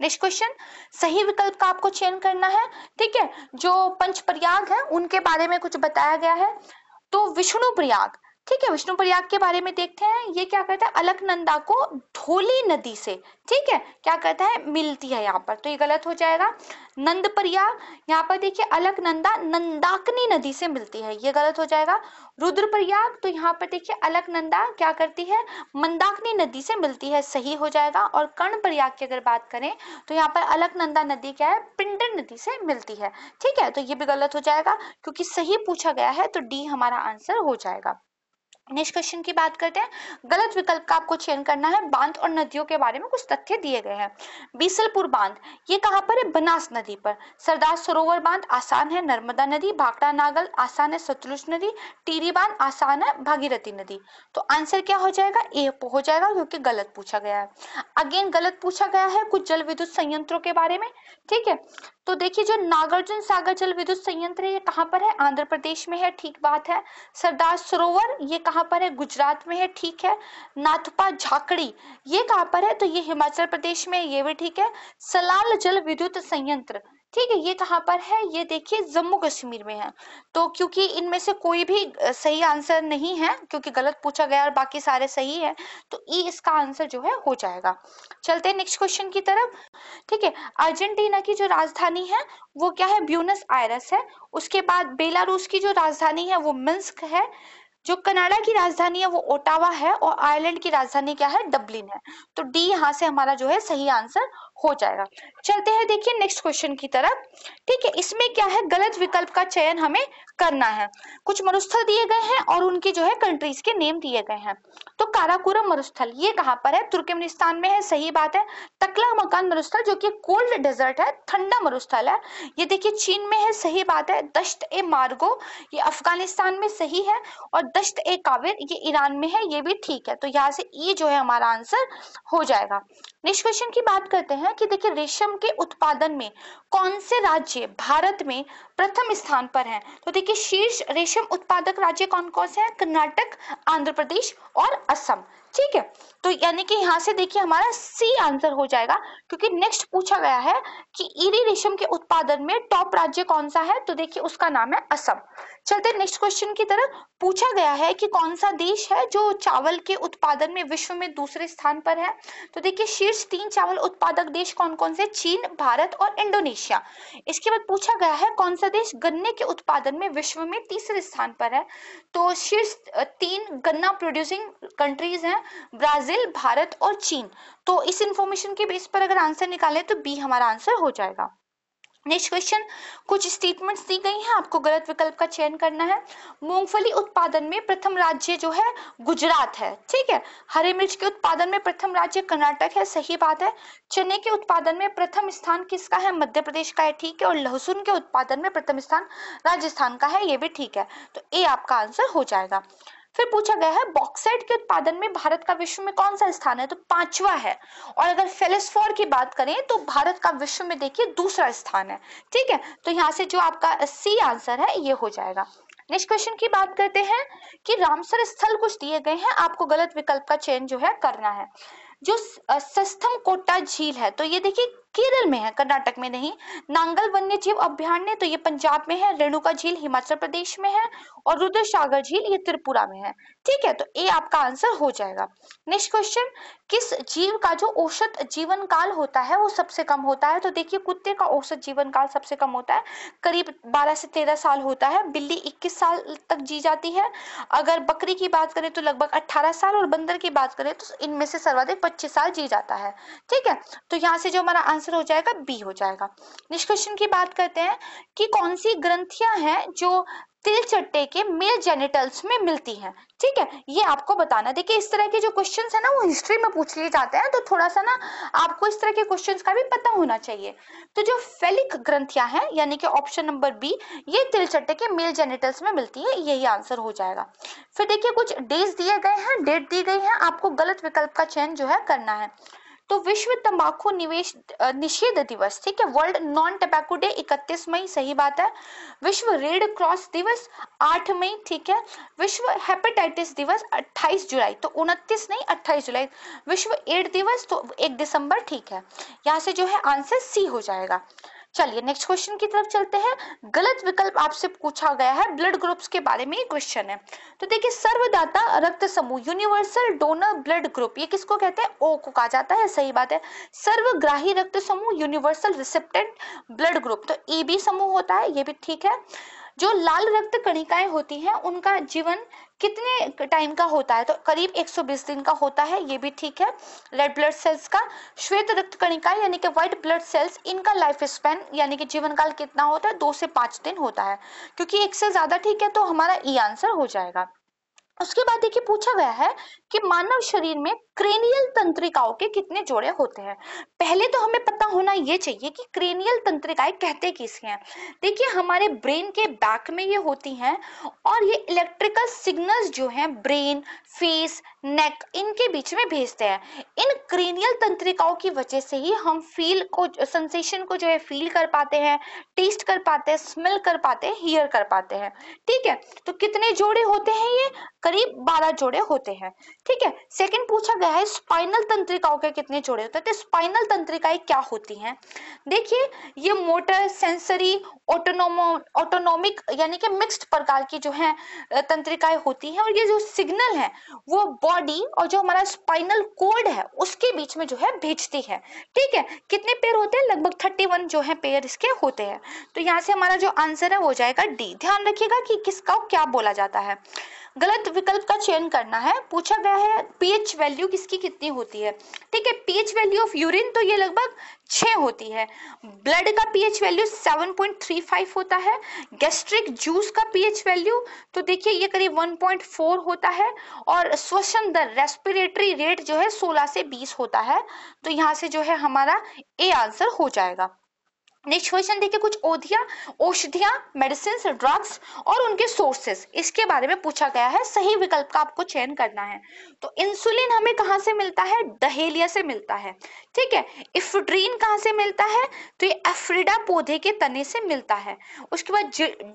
नेक्स्ट क्वेश्चन सही विकल्प का आपको चयन करना है ठीक है जो पंच प्रयाग है उनके बारे में कुछ बताया गया है तो विष्णु प्रयाग ठीक है विष्णु प्रयाग के बारे में देखते हैं ये क्या करता है अलकनंदा को धोली नदी से ठीक है क्या करता है मिलती है यहाँ पर तो ये गलत हो जाएगा नंद प्रयाग यहाँ पर देखिए अलकनंदा नंदाकनी नदी से मिलती है ये गलत हो जाएगा रुद्र प्रयाग तो यहाँ पर देखिए अलकनंदा क्या करती है मंदाकनी नदी से मिलती है सही हो जाएगा और कर्ण प्रयाग की अगर बात करें तो यहाँ पर अलकनंदा नदी क्या है पिंडन नदी से मिलती है ठीक है तो ये भी गलत हो जाएगा क्योंकि सही पूछा गया है तो डी हमारा आंसर हो जाएगा नेक्स्ट क्वेश्चन की बात करते हैं गलत विकल्प का आपको चयन करना है बांध और नदियों के बारे में कुछ तथ्य दिए गए हैं बीसलपुर बांध ये कहाँ पर है बनास नदी पर सरदार सरोवर बांध आसान है नर्मदा नदी भाकड़ा नागल आसान है सतलुज नदी टीरी बांध आसान है भागीरथी नदी तो आंसर क्या हो जाएगा ए हो जाएगा क्योंकि गलत पूछा गया है अगेन गलत पूछा गया है कुछ जल विद्युत संयंत्रों के बारे में ठीक है तो देखिए जो नागार्जुन सागर जल विद्युत संयंत्र है ये कहाँ पर है आंध्र प्रदेश में है ठीक बात है सरदार सरोवर ये कहाँ पर है गुजरात में है ठीक है नाथपा झाकड़ी ये कहाँ पर है तो ये हिमाचल प्रदेश में ये भी ठीक है सलाल जल विद्युत संयंत्र ठीक है ये कहाँ पर है ये देखिए जम्मू कश्मीर में है तो क्योंकि इनमें से कोई भी सही आंसर नहीं है क्योंकि गलत पूछा गया और बाकी सारे सही है तो ई इसका आंसर जो है हो जाएगा चलते हैं नेक्स्ट क्वेश्चन की तरफ ठीक है अर्जेंटीना की जो राजधानी है वो क्या है ब्यूनस आयरस है उसके बाद बेलारूस की जो राजधानी है वो मिन्स्क है जो कनाडा की राजधानी है वो ओटावा है और आयरलैंड की राजधानी क्या है डबलिन है तो डी यहाँ से हमारा जो है सही आंसर हो जाएगा चलते हैं देखिए नेक्स्ट क्वेश्चन की तरफ ठीक है इसमें क्या है गलत विकल्प का चयन हमें करना है कुछ मरुस्थल दिए गए हैं और उनके जो है कंट्रीज के नेम दिए गए हैं तो काराकुरम मरुस्थल ये कहाँ पर है तुर्कमेनिस्तान में है सही बात है तकला मकान मरुस्थल जो कि कोल्ड डेजर्ट है ठंडा मरुस्थल है ये देखिए चीन में है सही बात है दश्त ए मार्गो ये अफगानिस्तान में सही है और दश्त ए काविर ये ईरान में है ये भी ठीक है तो यहाँ से ई जो है हमारा आंसर हो जाएगा नेक्स्ट क्वेश्चन की बात करते हैं कि देखिए रेशम के उत्पादन में कौन से राज्य भारत में प्रथम स्थान पर हैं तो देखिए शीर्ष रेशम उत्पादक राज्य कौन कौन से हैं कर्नाटक आंध्र प्रदेश और असम ठीक है तो यानी कि यहाँ से देखिए हमारा सी आंसर हो जाएगा क्योंकि नेक्स्ट पूछा गया है कि ईरी रेशम के उत्पादन में टॉप राज्य कौन सा है तो देखिए उसका नाम है असम चलते नेक्स्ट क्वेश्चन की तरफ पूछा गया है कि कौन सा देश है जो चावल के उत्पादन में विश्व में दूसरे स्थान पर है तो देखिए शीर्ष तीन चावल उत्पादक देश कौन कौन से चीन भारत और इंडोनेशिया इसके बाद पूछा गया है कौन सा देश गन्ने के उत्पादन में विश्व में तीसरे स्थान पर है तो शीर्ष तीन गन्ना प्रोड्यूसिंग कंट्रीज हैं ब्राजील भारत और चीन तो इस इंफॉर्मेशन के बेस पर अगर आंसर निकाले तो बी हमारा आंसर हो जाएगा नेक्स्ट क्वेश्चन कुछ स्टेटमेंट्स दी गई हैं आपको गलत विकल्प का चयन करना है मूंगफली उत्पादन में प्रथम राज्य जो है गुजरात है ठीक है हरे मिर्च के उत्पादन में प्रथम राज्य कर्नाटक है सही बात है चने के उत्पादन में प्रथम स्थान किसका है मध्य प्रदेश का है ठीक है और लहसुन के उत्पादन में प्रथम स्थान राजस्थान का है ये भी ठीक है तो ए आपका आंसर हो जाएगा फिर पूछा गया है बॉक्साइट के उत्पादन में भारत का विश्व में कौन सा स्थान है तो पांचवा है और अगर फेलिस्फोर की बात करें तो भारत का विश्व में देखिए दूसरा स्थान है ठीक है तो यहाँ से जो आपका सी आंसर है ये हो जाएगा नेक्स्ट क्वेश्चन की बात करते हैं कि रामसर स्थल कुछ दिए गए हैं आपको गलत विकल्प का चयन जो है करना है जो सस्थम कोटा झील है तो ये देखिए केरल में है कर्नाटक में नहीं नांगल वन्य जीव अभ्यारण्य तो ये पंजाब में है रेणुका झील हिमाचल प्रदेश में है और रुद्र सागर झील ये त्रिपुरा में है ठीक है तो ए आपका आंसर हो जाएगा नेक्स्ट क्वेश्चन किस जीव का जो औसत जीवन काल होता है वो सबसे कम होता है तो देखिए कुत्ते का औसत जीवन काल सबसे कम होता है करीब 12 से 13 साल होता है बिल्ली 21 साल तक जी जाती है अगर बकरी की बात करें तो लगभग 18 साल और बंदर की बात करें तो इनमें से सर्वाधिक 25 साल जी जाता है ठीक है तो यहाँ से जो हमारा आंसर आंसर हो जाएगा बी हो जाएगा नेक्स्ट क्वेश्चन की बात करते हैं कि कौन सी ग्रंथियां हैं जो तिल चट्टे के मेल जेनिटल्स में मिलती हैं ठीक है ये आपको बताना देखिए इस तरह के जो क्वेश्चंस है ना वो हिस्ट्री में पूछ लिए जाते हैं तो थोड़ा सा ना आपको इस तरह के क्वेश्चंस का भी पता होना चाहिए तो जो फेलिक ग्रंथियां हैं यानी कि ऑप्शन नंबर बी ये तिल चट्टे के मेल जेनिटल्स में मिलती है यही आंसर हो जाएगा फिर देखिए कुछ डेज दिए गए हैं डेट दी गई है आपको गलत विकल्प का चयन जो है करना है तो विश्व तंबाकू निवेश निषेध दिवस ठीक है वर्ल्ड नॉन टबैको डे 31 मई सही बात है विश्व रेड क्रॉस दिवस 8 मई ठीक है विश्व हेपेटाइटिस दिवस 28 जुलाई तो 29 नहीं 28 जुलाई विश्व एड दिवस तो 1 दिसंबर ठीक है यहाँ से जो है आंसर सी हो जाएगा चलिए नेक्स्ट क्वेश्चन की तरफ चलते हैं गलत विकल्प आपसे पूछा गया है ब्लड ग्रुप्स के बारे में क्वेश्चन है तो देखिए सर्वदाता रक्त समूह यूनिवर्सल डोनर ब्लड ग्रुप ये किसको कहते हैं ओ को कहा जाता है सही बात है सर्वग्राही रक्त समूह यूनिवर्सल रिसेप्टेंट ब्लड ग्रुप तो ई बी समूह होता है ये भी ठीक है जो लाल रक्त कणिकाएं होती हैं उनका जीवन कितने टाइम का होता है तो करीब 120 दिन का होता है ये भी ठीक है रेड ब्लड सेल्स का श्वेत रक्त कणिका यानी कि व्हाइट ब्लड सेल्स इनका लाइफ स्पेन यानी कि जीवन काल कितना होता है दो से पांच दिन होता है क्योंकि एक से ज्यादा ठीक है तो हमारा ई आंसर हो जाएगा उसके बाद देखिए पूछा गया है कि मानव शरीर में क्रेनियल तंत्रिकाओं के कितने जोड़े होते हैं पहले तो हमें पता होना ये चाहिए कि क्रेनियल तंत्रिकाएं कहते किस हैं देखिए हमारे ब्रेन के बैक में ये होती हैं और ये इलेक्ट्रिकल सिग्नल्स जो हैं ब्रेन फेस नेक इनके बीच में भेजते हैं इन क्रेनियल तंत्रिकाओं की वजह से ही हम फील को सेंसेशन को जो है फील कर पाते हैं टेस्ट कर पाते हैं स्मेल कर पाते हैं हियर कर पाते हैं ठीक है तो कितने जोड़े होते हैं ये करीब बारह जोड़े होते हैं ठीक है सेकेंड पूछा गया है स्पाइनल तंत्रिकाओं के कितने जोड़े होते हैं तो स्पाइनल तंत्रिकाएं क्या होती हैं देखिए ये मोटर सेंसरी ऑटोनोमो ऑटोनोमिक यानी कि मिक्स्ड प्रकार की जो है तंत्रिकाएं होती हैं और ये जो सिग्नल है वो बॉडी और जो हमारा स्पाइनल कोड है उसके बीच में जो है भेजती है ठीक है कितने पेयर होते हैं लगभग थर्टी वन जो है पेयर इसके होते हैं तो यहाँ से हमारा जो आंसर है वो जाएगा डी ध्यान रखिएगा कि किसका क्या बोला जाता है गलत विकल्प का चयन करना है पूछा गया है पीएच वैल्यू किसकी कितनी होती है ठीक है पीएच वैल्यू ऑफ यूरिन तो ये लगभग छह होती है ब्लड का पीएच वैल्यू 7.35 होता है गैस्ट्रिक जूस का पीएच वैल्यू तो देखिए ये करीब 1.4 होता है और श्वसन दर रेस्पिरेटरी रेट जो है 16 से 20 होता है तो यहाँ से जो है हमारा ए आंसर हो जाएगा नेक्स्ट क्वेश्चन देखिए कुछ औधिया औषधियां मेडिसिन ड्रग्स और उनके सोर्सेस इसके बारे में पूछा गया है सही विकल्प का आपको चयन करना है तो इंसुलिन हमें कहाँ से मिलता है डहेलिया से मिलता है ठीक है इफ्रीन कहाँ से मिलता है तो ये एफ्रिडा पौधे के तने से मिलता है उसके बाद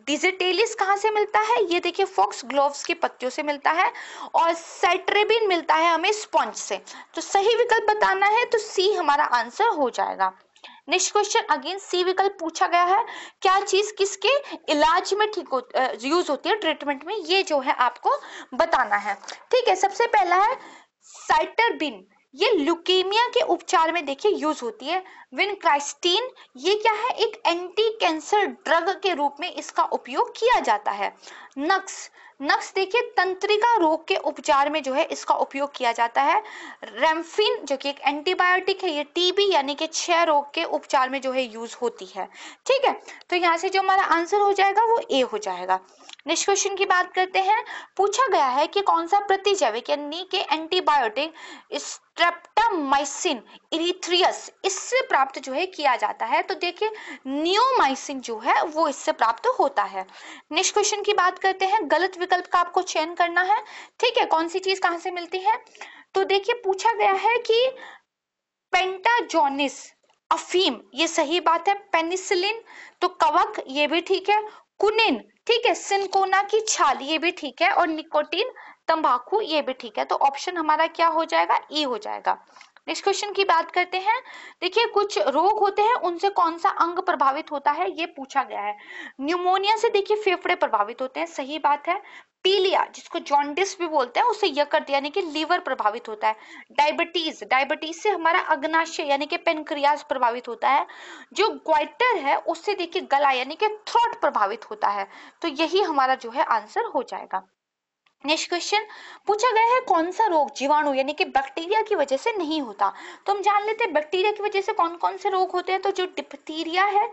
डिजिटेलिस कहाँ से मिलता है ये देखिए फॉक्स ग्लोव्स के पत्तियों से मिलता है और सेट्रेबिन मिलता है हमें स्पॉन्ज से तो सही विकल्प बताना है तो सी हमारा आंसर हो जाएगा नेक्स्ट क्वेश्चन अगेन सी विकल्प पूछा गया है क्या चीज किसके इलाज में ठीक हो, यूज होती है ट्रीटमेंट में ये जो है आपको बताना है ठीक है सबसे पहला है साइटरबिन ये ल्यूकेमिया के उपचार में देखिए यूज होती है विन क्राइस्टीन ये क्या है एक एंटी कैंसर ड्रग के रूप में इसका उपयोग किया जाता है नक्स नक्स देखिए तंत्रिका रोग के उपचार में जो है इसका उपयोग किया जाता है रेमफिन जो कि एक एंटीबायोटिक है ये टीबी यानी कि क्षय रोग के उपचार में जो है यूज होती है ठीक है तो यहाँ से जो हमारा आंसर हो जाएगा वो ए हो जाएगा नेक्स्ट क्वेश्चन की बात करते हैं पूछा गया है कि कौन सा प्रतिजैविक यानी कि एंटीबायोटिक इस स्ट्रेप्टामाइसिन इरिथ्रियस इससे प्राप्त जो है किया जाता है तो देखिए नियोमाइसिन जो है वो इससे प्राप्त होता है नेक्स्ट क्वेश्चन की बात करते हैं गलत विकल्प का आपको चयन करना है ठीक है कौन सी चीज कहां से मिलती है तो देखिए पूछा गया है कि पेंटाजोनिस अफीम ये सही बात है पेनिसिलिन तो कवक ये भी ठीक है कुनिन ठीक है सिनकोना की छाल ये भी ठीक है और निकोटीन तंबाकू ये भी ठीक है तो ऑप्शन हमारा क्या हो जाएगा ई e हो जाएगा नेक्स्ट क्वेश्चन की बात करते हैं देखिए कुछ रोग होते हैं उनसे कौन सा अंग प्रभावित होता है ये पूछा गया है न्यूमोनिया से देखिए फेफड़े प्रभावित होते हैं सही बात है पीलिया जिसको जॉन्डिस भी बोलते हैं उसे यकर्द यानी कि लीवर प्रभावित होता है डायबिटीज डायबिटीज से हमारा अग्नाशय यानी कि पेनक्रियाज प्रभावित होता है जो ग्वाइटर है उससे देखिए गला यानी कि थ्रोट प्रभावित होता है तो यही हमारा जो है आंसर हो जाएगा नेक्स्ट क्वेश्चन पूछा गया है कौन सा रोग जीवाणु यानी कि बैक्टीरिया की वजह से नहीं होता तो हम जान लेते हैं बैक्टीरिया की वजह से कौन कौन से रोग होते हैं तो जो डिप्थीरिया है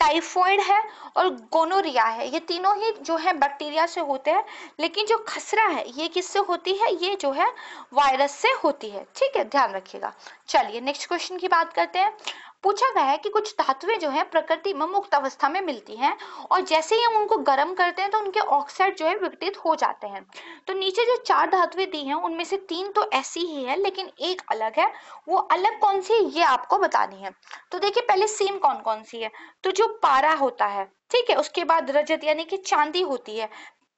टाइफॉइड है और गोनोरिया है ये तीनों ही जो है बैक्टीरिया से होते हैं लेकिन जो खसरा है ये किससे होती है ये जो है वायरस से होती है ठीक है ध्यान रखिएगा चलिए नेक्स्ट क्वेश्चन की बात करते हैं पूछा गया है कि कुछ धातुएं जो हैं प्रकृति में मुक्त अवस्था में मिलती हैं और जैसे ही हम उनको गर्म करते हैं तो उनके ऑक्साइड जो है विघटित हो जाते हैं तो नीचे जो चार धातुएं दी हैं उनमें से तीन तो ऐसी ही है लेकिन एक अलग है वो अलग कौन सी है ये आपको बतानी है तो देखिए पहले सीम कौन कौन सी है तो जो पारा होता है ठीक है उसके बाद रजत यानी कि चांदी होती है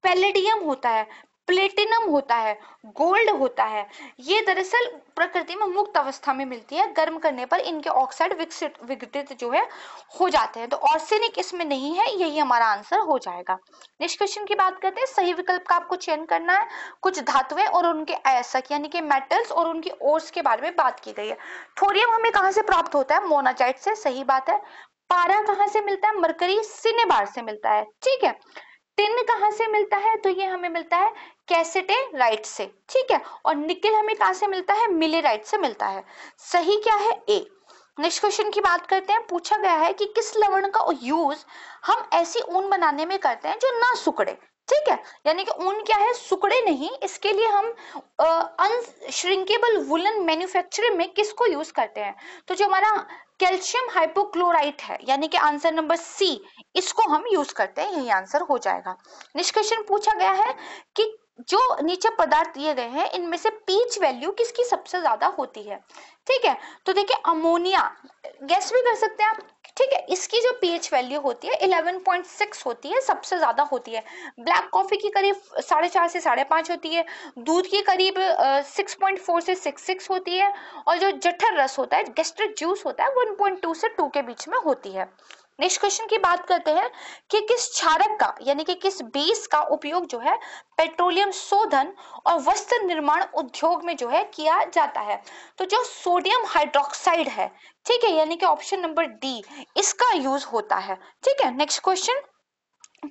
पेलेडियम होता है प्लेटिनम होता है गोल्ड होता है ये दरअसल प्रकृति में मुक्त अवस्था में मिलती है गर्म करने पर इनके ऑक्साइड विकसित विघटित जो है हो जाते हैं तो ऑर्सेनिक इसमें नहीं है यही हमारा आंसर हो जाएगा नेक्स्ट क्वेश्चन की बात करते हैं सही विकल्प का आपको चयन करना है कुछ धातुएं और उनके अयस्क यानी कि मेटल्स और उनकी ओर्स के बारे में बात की गई है थोरियम हमें कहाँ से प्राप्त होता है मोनाजाइट से सही बात है पारा कहाँ से मिलता है मरकरी सिनेबार से मिलता है ठीक है टिन कहाँ से मिलता है तो ये हमें मिलता है राइट से ठीक है और निकल हमें कहाँ से मिलता है मिले राइट से मिलता है सही क्या है ए नेक्स्ट क्वेश्चन की बात करते हैं पूछा गया है कि किस लवण का यूज हम ऐसी ऊन बनाने में करते हैं जो ना सुकड़े ठीक है यानी कि ऊन क्या है सुकड़े नहीं इसके लिए हम अनश्रिंकेबल वुलन मैन्युफैक्चरिंग में किसको यूज करते हैं तो जो हमारा कैल्शियम हाइपोक्लोराइट है यानी कि आंसर नंबर सी इसको हम यूज करते हैं यही आंसर हो जाएगा नेक्स्ट क्वेश्चन पूछा गया है कि जो नीचे पदार्थ दिए गए हैं इनमें से पीच वैल्यू किसकी सबसे ज्यादा होती है ठीक है तो देखिए अमोनिया गैस भी कर सकते हैं आप ठीक है इसकी जो पीएच वैल्यू होती है 11.6 होती है सबसे ज्यादा होती है ब्लैक कॉफी की करीब साढ़े चार से साढ़े पांच होती है दूध की करीब 6.4 से 6.6 होती है और जो जठर रस होता है गेस्ट्रिक जूस होता है 1.2 से 2 के बीच में होती है नेक्स्ट क्वेश्चन की बात करते हैं कि किस क्षारक का यानी कि किस बेस का उपयोग जो है पेट्रोलियम शोधन और वस्त्र निर्माण उद्योग में जो है किया जाता है तो जो सोडियम हाइड्रोक्साइड है ठीक है यानी कि ऑप्शन नंबर डी इसका यूज होता है ठीक है नेक्स्ट क्वेश्चन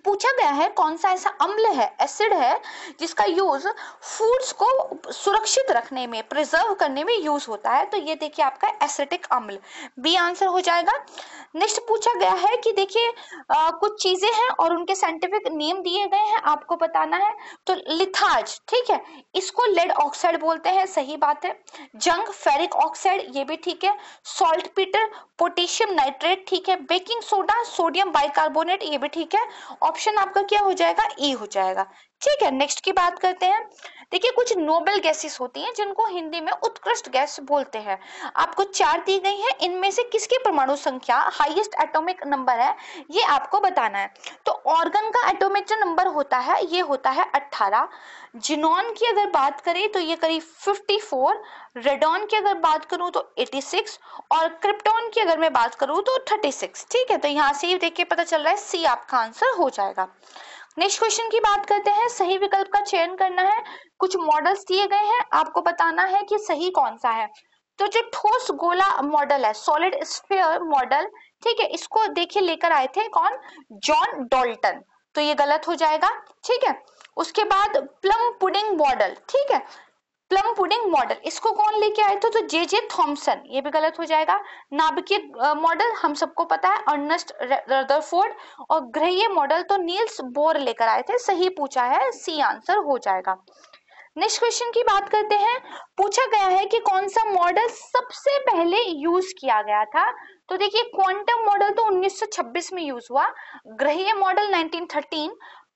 पूछा गया है कौन सा ऐसा अम्ल है एसिड है जिसका यूज फूड्स को सुरक्षित रखने में प्रिजर्व करने में यूज होता है तो ये देखिए आपका एसिडिक अम्ल बी आंसर हो जाएगा नेक्स्ट पूछा गया है कि देखिए कुछ चीजें हैं और उनके साइंटिफिक नेम दिए गए हैं आपको बताना है तो लिथाज ठीक है इसको लेड ऑक्साइड बोलते हैं सही बात है जंग फेरिक ऑक्साइड ये भी ठीक है सॉल्ट पीटर पोटेशियम नाइट्रेट ठीक है बेकिंग सोडा सोडियम बाइकार्बोनेट ये भी ठीक है ऑप्शन आपका क्या हो जाएगा ई e हो जाएगा ठीक है नेक्स्ट की बात करते हैं देखिए कुछ नोबेल गैसेस होती हैं जिनको हिंदी में उत्कृष्ट गैस बोलते हैं आपको चार दी गई हैं इनमें से किसकी परमाणु संख्या हाईएस्ट एटॉमिक नंबर है ये आपको बताना है तो ऑर्गन का एटॉमिक जो नंबर होता है ये होता है अट्ठारह जिनॉन की अगर बात करें तो ये करीब फोर रेडॉन की अगर बात करूं तो 86 और क्रिप्टॉन की अगर मैं बात करूं तो 36 ठीक है तो यहाँ से ही देख के पता चल रहा है सी आपका आंसर हो जाएगा नेक्स्ट क्वेश्चन की बात करते हैं सही विकल्प का चयन करना है कुछ मॉडल्स दिए गए हैं आपको बताना है कि सही कौन सा है तो जो ठोस गोला मॉडल है सॉलिड स्फेयर मॉडल ठीक है इसको देखिए लेकर आए थे कौन जॉन डॉल्टन तो ये गलत हो जाएगा ठीक है उसके बाद प्लम पुडिंग मॉडल ठीक है प्लम पुडिंग मॉडल इसको कौन लेके आए थे तो जे जे थॉम्सन ये भी गलत हो जाएगा नाभिकीय मॉडल हम सबको पता है अर्नस्ट रदरफोर्ड और ग्रहीय मॉडल तो नील्स बोर लेकर आए थे सही पूछा है सी आंसर हो जाएगा नेक्स्ट क्वेश्चन की बात करते हैं पूछा गया है कि कौन सा मॉडल सबसे पहले यूज किया गया था तो देखिए क्वांटम मॉडल तो 1926 में यूज हुआ ग्रहीय मॉडल 1913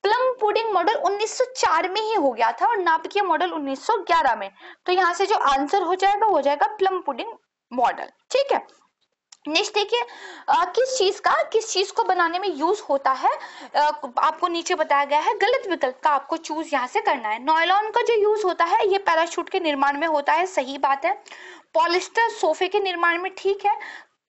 प्लम पुडिंग मॉडल 1904 में ही हो गया था और नापकीय मॉडल 1911 में तो यहाँ से जो आंसर हो जाएगा हो जाएगा प्लम पुडिंग मॉडल ठीक है नेक्स्ट देखिए किस चीज का किस चीज को बनाने में यूज होता है आ, आपको नीचे बताया गया है गलत विकल्प का आपको चूज यहाँ से करना है नॉयलॉन का जो यूज होता है ये पैराशूट के निर्माण में होता है सही बात है पॉलिस्टर सोफे के निर्माण में ठीक है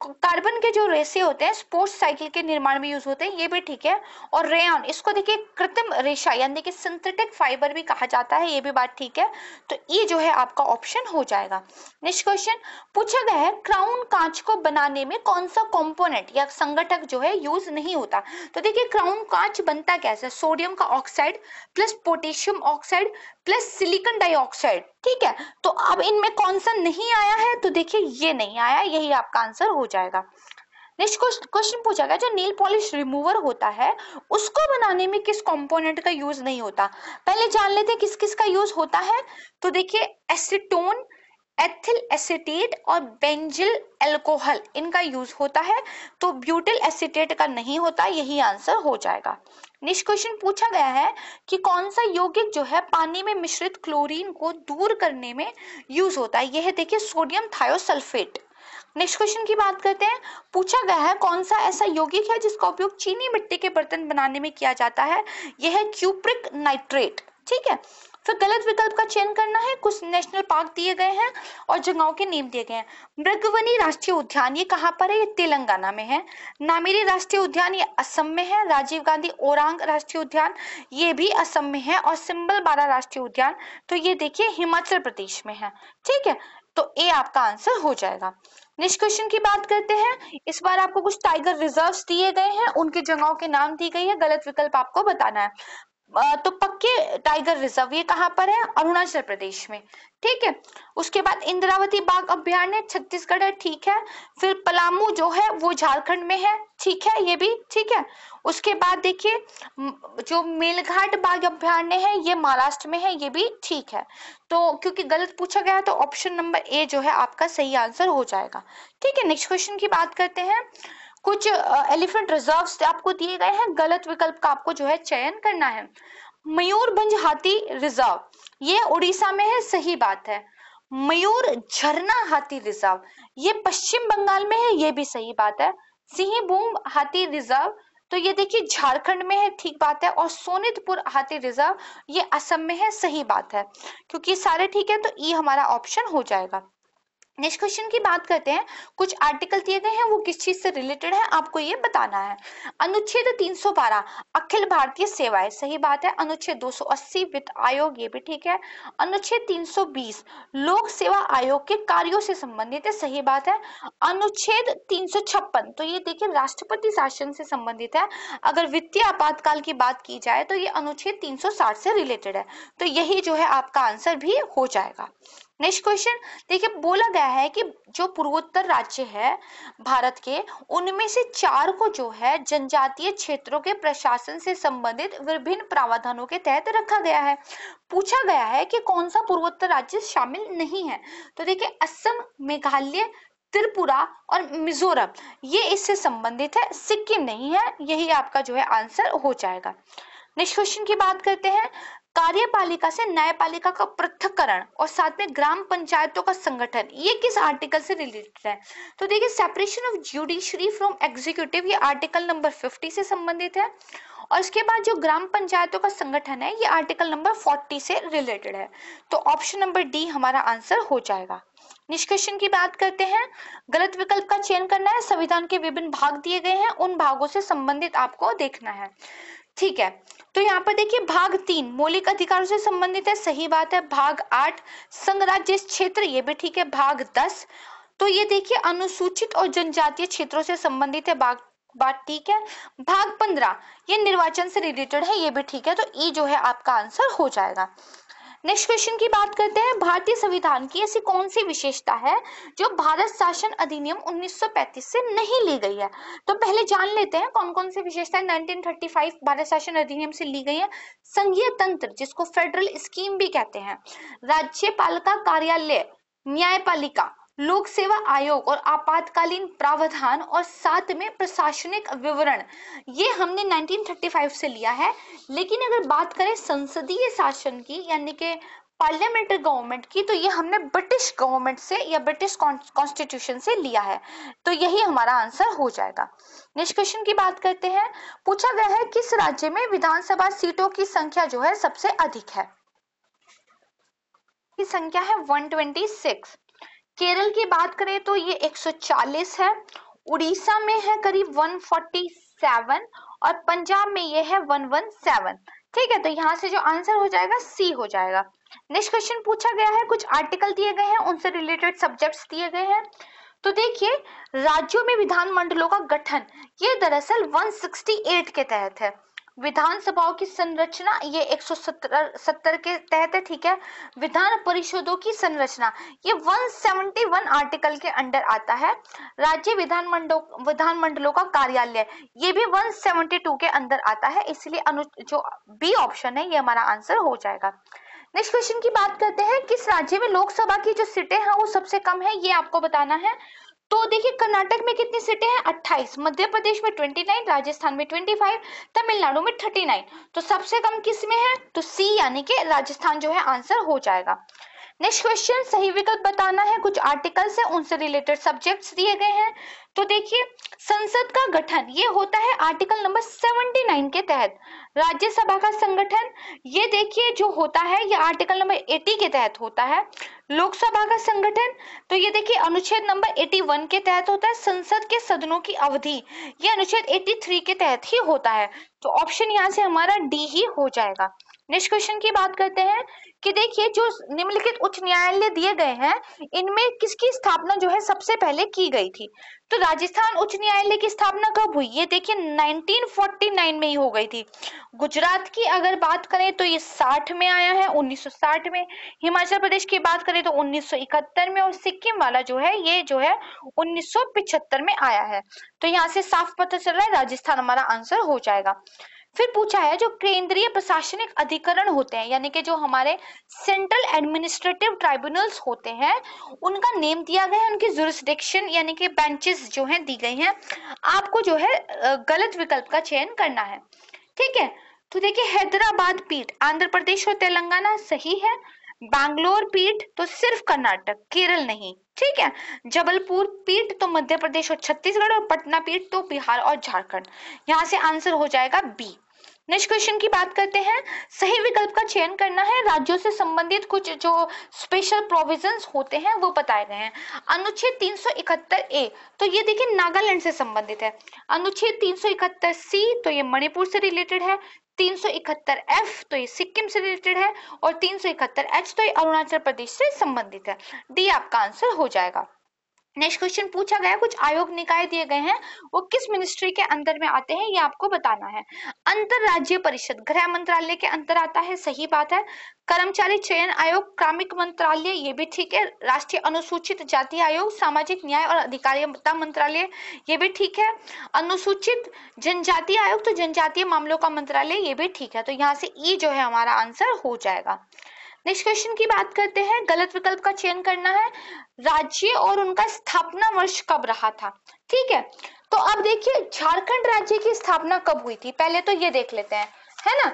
कार्बन के जो रेसे होते हैं स्पोर्ट्स साइकिल के निर्माण में यूज होते हैं ये भी ठीक है और रेन इसको देखिए कृत्रिम रेशा यानी कि सिंथेटिक फाइबर भी कहा जाता है ये भी बात ठीक है तो ये जो है आपका ऑप्शन हो जाएगा नेक्स्ट क्वेश्चन पूछा गया है क्राउन कांच को बनाने में कौन सा कॉम्पोनेंट या संगठक जो है यूज नहीं होता तो देखिये क्राउन कांच बनता कैसे सोडियम का oxide plus potassium oxide plus silicon dioxide ठीक है तो अब इनमें कौन सा नहीं आया है तो देखिए ये नहीं आया यही आपका आंसर हो जाएगा नेक्स्ट क्वेश्चन पूछा गया जो नेल पॉलिश रिमूवर होता है उसको बनाने में किस कंपोनेंट का यूज नहीं होता पहले जान लेते किस किस का यूज होता है तो देखिए एसिटोन एथिल एसिटेट और बेंजिल एल्कोहल इनका यूज होता है तो ब्यूटिल एसिटेट का नहीं होता यही आंसर हो जाएगा नेक्स्ट क्वेश्चन पूछा गया है कि कौन सा यौगिक जो है पानी में मिश्रित क्लोरीन को दूर करने में यूज होता है यह है देखिए सोडियम थायोसल्फेट नेक्स्ट क्वेश्चन की बात करते हैं पूछा गया है कौन सा ऐसा यौगिक है जिसका उपयोग चीनी मिट्टी के बर्तन बनाने में किया जाता है यह है क्यूप्रिक नाइट्रेट ठीक है सर तो गलत विकल्प का चयन करना है कुछ नेशनल पार्क दिए गए हैं और जगहों के नेम दिए गए हैं मृगवनी राष्ट्रीय उद्यान ये कहाँ पर है ये तेलंगाना में है नामेरी राष्ट्रीय उद्यान ये असम में है राजीव गांधी ओरांग राष्ट्रीय उद्यान ये भी असम में है और सिम्बल बारा राष्ट्रीय उद्यान तो ये देखिए हिमाचल प्रदेश में है ठीक है तो ए आपका आंसर हो जाएगा नेक्स्ट क्वेश्चन की बात करते हैं इस बार आपको कुछ टाइगर रिजर्व्स दिए गए हैं उनके जगहों के नाम दी गई है गलत विकल्प आपको बताना है तो पक्के टाइगर रिजर्व ये कहाँ पर है अरुणाचल प्रदेश में ठीक है उसके बाद इंद्रावती बाघ अभ्यारण्य छत्तीसगढ़ है ठीक है फिर पलामू जो है वो झारखंड में है ठीक है ये भी ठीक है उसके बाद देखिए जो मेलघाट बाघ अभ्यारण्य है ये महाराष्ट्र में है ये भी ठीक है तो क्योंकि गलत पूछा गया तो ऑप्शन नंबर ए जो है आपका सही आंसर हो जाएगा ठीक है नेक्स्ट क्वेश्चन की बात करते हैं कुछ एलिफेंट रिजर्व्स आपको दिए गए हैं गलत विकल्प का आपको जो है चयन करना है मयूरभंज हाथी रिजर्व ये उड़ीसा में है सही बात है मयूर झरना हाथी रिजर्व ये पश्चिम बंगाल में है ये भी सही बात है सिंहभूम हाथी रिजर्व तो ये देखिए झारखंड में है ठीक बात है और सोनितपुर हाथी रिजर्व ये असम में है सही बात है क्योंकि सारे ठीक है तो ई हमारा ऑप्शन हो जाएगा नेक्स्ट क्वेश्चन की बात करते हैं कुछ आर्टिकल दिए गए हैं वो किस चीज से रिलेटेड है आपको ये बताना है अनुच्छेद 312 अखिल भारतीय सेवाएं सही बात है अनुच्छेद 280 वित्त आयोग ये भी ठीक है अनुच्छेद 320 लोक सेवा आयोग के कार्यों से संबंधित है सही बात है अनुच्छेद 356 तो ये देखिए राष्ट्रपति शासन से संबंधित है अगर वित्तीय आपातकाल की बात की जाए तो ये अनुच्छेद तीन से रिलेटेड है तो यही जो है आपका आंसर भी हो जाएगा नेक्स्ट क्वेश्चन देखिए बोला गया है कि जो पूर्वोत्तर राज्य है भारत के उनमें से चार को जो है जनजातीय क्षेत्रों के प्रशासन से संबंधित विभिन्न प्रावधानों के तहत रखा गया है पूछा गया है कि कौन सा पूर्वोत्तर राज्य शामिल नहीं है तो देखिए असम मेघालय त्रिपुरा और मिजोरम ये इससे संबंधित है सिक्किम नहीं है यही आपका जो है आंसर हो जाएगा नेक्स्ट क्वेश्चन की बात करते हैं कार्यपालिका से न्यायपालिका का पृथककरण और साथ में ग्राम पंचायतों का संगठन ये किस आर्टिकल से रिलेटेड है तो देखिए separation of judiciary from executive ये आर्टिकल नंबर 50 से संबंधित है और इसके बाद जो ग्राम पंचायतों का संगठन है ये आर्टिकल नंबर 40 से रिलेटेड है तो ऑप्शन नंबर डी हमारा आंसर हो जाएगा निष्कर्षण की बात करते हैं गलत विकल्प का चयन करना है संविधान के विभिन्न भाग दिए गए हैं उन भागों से संबंधित आपको देखना है ठीक है तो यहाँ पर देखिए भाग तीन मौलिक अधिकारों से संबंधित है सही बात है भाग आठ संघ राज्य क्षेत्र ये भी ठीक है भाग दस तो ये देखिए अनुसूचित और जनजातीय क्षेत्रों से संबंधित है भाग बात ठीक है भाग पंद्रह ये निर्वाचन से रिलेटेड है ये भी ठीक है तो ई जो है आपका आंसर हो जाएगा नेक्स्ट क्वेश्चन की बात करते हैं भारतीय संविधान की ऐसी कौन सी विशेषता है जो भारत शासन अधिनियम 1935 से नहीं ली गई है तो पहले जान लेते हैं कौन कौन सी विशेषता 1935 भारत शासन अधिनियम से ली गई है संघीय तंत्र जिसको फेडरल स्कीम भी कहते हैं राज्यपालिका कार्यालय न्यायपालिका लोक सेवा आयोग और आपातकालीन प्रावधान और साथ में प्रशासनिक विवरण ये हमने 1935 से लिया है लेकिन अगर बात करें संसदीय शासन की यानी कि पार्लियामेंट्री गवर्नमेंट की तो ये हमने ब्रिटिश गवर्नमेंट से या ब्रिटिश कॉन्स्टिट्यूशन से लिया है तो यही हमारा आंसर हो जाएगा नेक्स्ट क्वेश्चन की बात करते हैं पूछा गया है किस राज्य में विधानसभा सीटों की संख्या जो है सबसे अधिक है संख्या है 126 केरल की बात करें तो ये 140 है उड़ीसा में है करीब 147 और पंजाब में ये है 117 ठीक है तो यहाँ से जो आंसर हो जाएगा सी हो जाएगा नेक्स्ट क्वेश्चन पूछा गया है कुछ आर्टिकल दिए गए हैं उनसे रिलेटेड सब्जेक्ट्स दिए गए हैं तो देखिए राज्यों में विधानमंडलों का गठन ये दरअसल 168 के तहत है विधानसभाओं की संरचना ये 170 सत्तर के तहत है ठीक है विधान परिषदों की संरचना ये 171 आर्टिकल के अंडर आता है राज्य विधानमंडलों विधानमंडलों का कार्यालय ये भी 172 के अंदर आता है इसलिए अनु जो बी ऑप्शन है ये हमारा आंसर हो जाएगा नेक्स्ट क्वेश्चन की बात करते हैं किस राज्य में लोकसभा की जो सीटें हैं वो सबसे कम है ये आपको बताना है तो देखिए कर्नाटक में कितनी सीटें हैं 28 मध्य प्रदेश में 29 राजस्थान में 25 तमिलनाडु में 39 तो सबसे कम किस में है तो सी यानी कि राजस्थान जो है आंसर हो जाएगा नेक्स्ट क्वेश्चन सही विकल्प बताना है कुछ आर्टिकल्स है उनसे रिलेटेड सब्जेक्ट्स दिए गए हैं तो देखिए संसद का गठन ये होता है आर्टिकल नंबर 79 के तहत राज्यसभा का संगठन ये देखिए जो होता है ये आर्टिकल नंबर 80 के तहत होता है लोकसभा का संगठन तो ये देखिए अनुच्छेद नंबर 81 के तहत होता है संसद के सदनों की अवधि ये अनुच्छेद 83 के तहत ही होता है तो ऑप्शन यहाँ से हमारा डी ही हो जाएगा नेक्स्ट क्वेश्चन की बात करते हैं कि देखिए जो निम्नलिखित उच्च न्यायालय दिए गए हैं इनमें किसकी स्थापना जो है सबसे पहले की गई थी तो राजस्थान उच्च न्यायालय की स्थापना कब हुई ये देखिए 1949 में ही हो गई थी गुजरात की अगर बात करें तो ये 60 में आया है 1960 में हिमाचल प्रदेश की बात करें तो 1971 में और सिक्किम वाला जो है ये जो है 1975 में आया है तो यहाँ से साफ पता चल रहा है राजस्थान हमारा आंसर हो जाएगा फिर पूछा है जो केंद्रीय प्रशासनिक अधिकरण होते हैं यानी कि जो हमारे सेंट्रल एडमिनिस्ट्रेटिव ट्राइब्यूनल्स होते हैं उनका नेम दिया गया है उनकी जुरिस्डिक्शन यानी कि बेंचेस जो है दी गई हैं आपको जो है गलत विकल्प का चयन करना है ठीक है तो देखिए हैदराबाद पीठ आंध्र प्रदेश और तेलंगाना सही है बैंगलोर पीठ तो सिर्फ कर्नाटक केरल नहीं ठीक है जबलपुर पीठ तो मध्य प्रदेश और छत्तीसगढ़ और पटना पीठ तो बिहार और झारखंड यहाँ से आंसर हो जाएगा बी नेक्स्ट क्वेश्चन की बात करते हैं सही विकल्प का चयन करना है राज्यों से संबंधित कुछ जो स्पेशल प्रोविजंस होते हैं वो बताए गए हैं अनुच्छेद 371 ए तो ये देखिए नागालैंड से संबंधित है अनुच्छेद 371 सी तो ये मणिपुर से रिलेटेड है तीन सौ इकहत्तर एफ तो ये सिक्किम से रिलेटेड है और तीन सौ इकहत्तर एच तो ये अरुणाचल प्रदेश से संबंधित है डी आपका आंसर हो जाएगा नेक्स्ट क्वेश्चन पूछा गया कुछ आयोग निकाय दिए गए हैं वो किस मिनिस्ट्री के अंदर में आते हैं ये आपको बताना है राज्य परिषद गृह मंत्रालय के अंदर आता है सही बात है कर्मचारी चयन आयोग क्रामिक मंत्रालय ये भी ठीक है राष्ट्रीय अनुसूचित जाति आयोग सामाजिक न्याय और अधिकारिता मंत्रालय ये भी ठीक है अनुसूचित जनजाति आयोग तो जनजातीय मामलों का मंत्रालय ये भी ठीक है तो यहाँ से ई e जो है हमारा आंसर हो जाएगा नेक्स्ट क्वेश्चन की बात करते हैं गलत विकल्प का चयन करना है राज्य और उनका स्थापना वर्ष कब रहा था ठीक है तो अब देखिए झारखंड राज्य की स्थापना कब हुई थी पहले तो ये देख लेते हैं है ना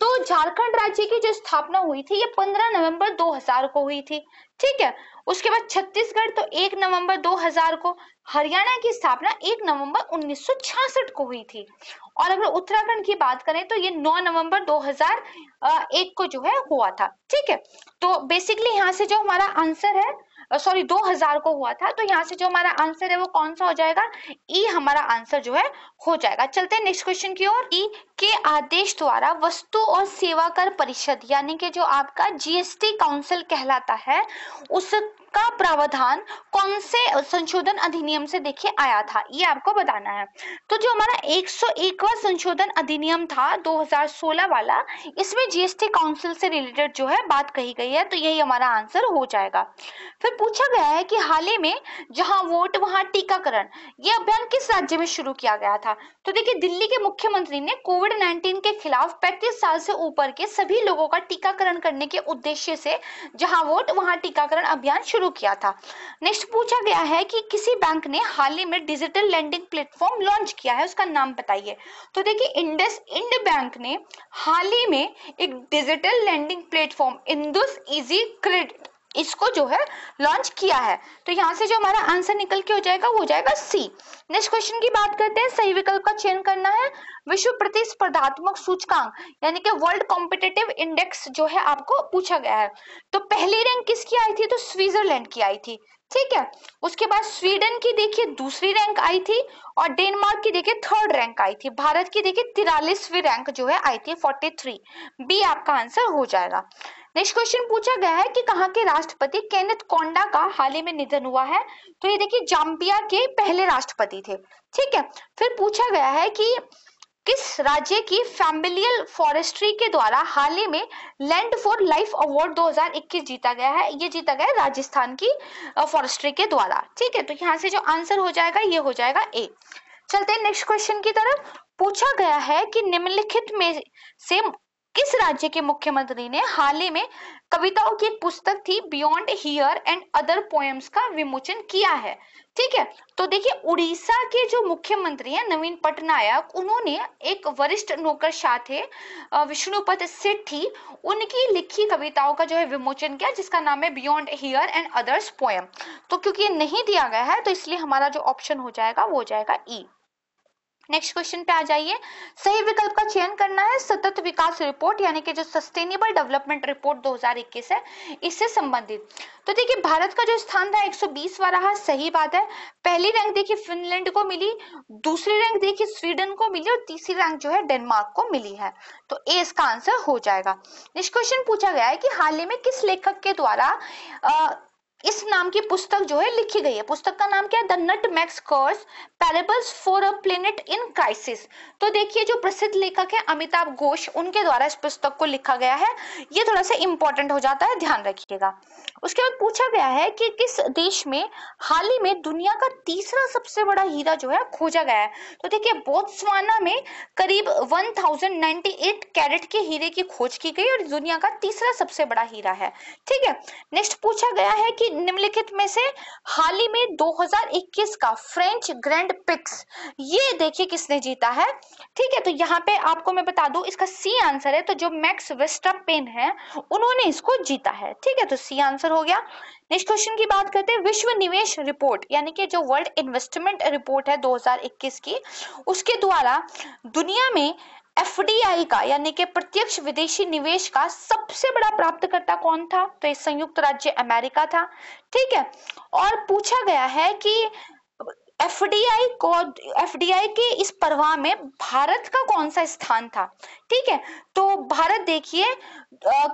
तो झारखंड राज्य की जो स्थापना हुई थी ये 15 नवंबर 2000 को हुई थी ठीक है उसके बाद छत्तीसगढ़ तो 1 नवंबर 2000 को हरियाणा की स्थापना 1 नवंबर 1966 को हुई थी और अगर उत्तराखंड की बात करें तो ये 9 नवंबर 2001 को जो है हुआ था ठीक है तो बेसिकली यहाँ से जो हमारा आंसर है सॉरी 2000 को हुआ था तो यहाँ से जो हमारा आंसर है वो कौन सा हो जाएगा ई e हमारा आंसर जो है हो जाएगा चलते हैं नेक्स्ट क्वेश्चन की ओर ई e के आदेश द्वारा वस्तु और सेवा कर परिषद यानी कि जो आपका जीएसटी काउंसिल कहलाता है उस का प्रावधान कौन से संशोधन अधिनियम से देखिए आया था ये आपको बताना है तो जो हमारा 101वां संशोधन अधिनियम था 2016 वाला इसमें जीएसटी काउंसिल से रिलेटेड जो है बात कही गई है तो यही हमारा आंसर हो जाएगा फिर पूछा गया है कि हाल ही में जहां वोट वहां टीकाकरण ये अभियान किस राज्य में शुरू किया गया था तो देखिये दिल्ली के मुख्यमंत्री ने कोविड नाइन्टीन के खिलाफ पैंतीस साल से ऊपर के सभी लोगों का टीकाकरण करने के उद्देश्य से जहां वोट वहां टीकाकरण अभियान शुरू शुरू किया था नेक्स्ट पूछा गया है कि किसी बैंक ने हाल ही में डिजिटल लैंडिंग प्लेटफॉर्म लॉन्च किया है उसका नाम बताइए तो देखिए इंडस इंड बैंक ने हाल ही में एक digital lending platform Indus easy credit इसको जो है लॉन्च किया है तो यहाँ से जो हमारा आंसर निकल के हो जाएगा वो हो जाएगा सी नेक्स्ट क्वेश्चन की बात करते हैं सही विकल्प का चयन करना है विश्व प्रतिस्पर्धात्मक सूचकांक यानी कि वर्ल्ड कॉम्पिटेटिव इंडेक्स जो है आपको पूछा गया है तो पहली रैंक किसकी आई थी तो स्विट्जरलैंड की आई थी ठीक है उसके बाद स्वीडन की देखिए दूसरी रैंक आई थी और डेनमार्क की देखिए थर्ड रैंक आई थी भारत की देखिए तिरालीसवीं रैंक जो है आई थी फोर्टी थ्री बी आपका आंसर हो जाएगा नेक्स्ट क्वेश्चन पूछा गया है कि कहाँ के राष्ट्रपति केनेथ कोंडा का हाल ही में निधन हुआ है तो ये देखिए जाम्बिया के पहले राष्ट्रपति थे ठीक है फिर पूछा गया है कि किस राज्य की फैमिलियल फॉरेस्ट्री के द्वारा हाल ही में लैंड फॉर लाइफ अवार्ड 2021 जीता गया है ये जीता गया राजस्थान की फॉरेस्ट्री के द्वारा ठीक है तो यहाँ से जो आंसर हो जाएगा ये हो जाएगा ए चलते हैं नेक्स्ट क्वेश्चन की तरफ पूछा गया है कि निम्नलिखित में से किस राज्य के मुख्यमंत्री ने हाल ही में कविताओं की एक पुस्तक थी beyond here and other poems का विमोचन किया है ठीक है तो देखिए उड़ीसा के जो मुख्यमंत्री हैं नवीन पटनायक उन्होंने एक वरिष्ठ नौकर थे विष्णुपत सेठी उनकी लिखी कविताओं का जो है विमोचन किया जिसका नाम है beyond here and others poem तो क्योंकि ये नहीं दिया गया है तो इसलिए हमारा जो ऑप्शन हो जाएगा वो हो जाएगा ई e. नेक्स्ट क्वेश्चन पे आ जाइए सही विकल्प का चयन करना है सतत विकास रिपोर्ट यानी कि जो सस्टेनेबल डेवलपमेंट रिपोर्ट 2021 है इससे संबंधित तो देखिए भारत का जो स्थान था 120 वाला रहा सही बात है पहली रैंक देखिए फिनलैंड को मिली दूसरी रैंक देखिए स्वीडन को मिली और तीसरी रैंक जो है डेनमार्क को मिली है तो ए इसका आंसर हो जाएगा नेक्स्ट क्वेश्चन पूछा गया है कि हाल ही में किस लेखक के द्वारा इस नाम की पुस्तक जो है लिखी गई है पुस्तक का नाम क्या है the nutmeg's curse parables for a planet in crisis तो देखिए जो प्रसिद्ध लेखक है अमिताभ घोष उनके द्वारा इस पुस्तक को लिखा गया है ये थोड़ा सा इंपॉर्टेंट हो जाता है ध्यान रखिएगा उसके बाद पूछा गया है कि किस देश में हाल ही में दुनिया का तीसरा सबसे बड़ा हीरा जो है खोजा गया है तो देखिए बोत्सवाना में करीब 1098 कैरेट के हीरे की खोज की गई और दुनिया का तीसरा सबसे बड़ा हीरा है ठीक है नेक्स्ट पूछा गया है कि निम्नलिखित में से हाल ही में 2021 का फ्रेंच ग्रैंड पिक्स ये देखिए किसने जीता है ठीक है तो यहाँ पे आपको मैं बता दू इसका सी आंसर है तो जो मैक्स वेस्टर पेन है उन्होंने इसको जीता है ठीक है तो सी आंसर हो गया नेक्स्ट क्वेश्चन की बात करते हैं विश्व निवेश रिपोर्ट यानी कि जो वर्ल्ड इन्वेस्टमेंट रिपोर्ट है 2021 की उसके द्वारा दुनिया में एफडीआई का यानी कि प्रत्यक्ष विदेशी निवेश का सबसे बड़ा प्राप्तकर्ता कौन था तो ये संयुक्त राज्य अमेरिका था ठीक है और पूछा गया है कि एफडीआई को एफडीआई के इस प्रवाह में भारत का कौन सा स्थान था ठीक है तो भारत देखिए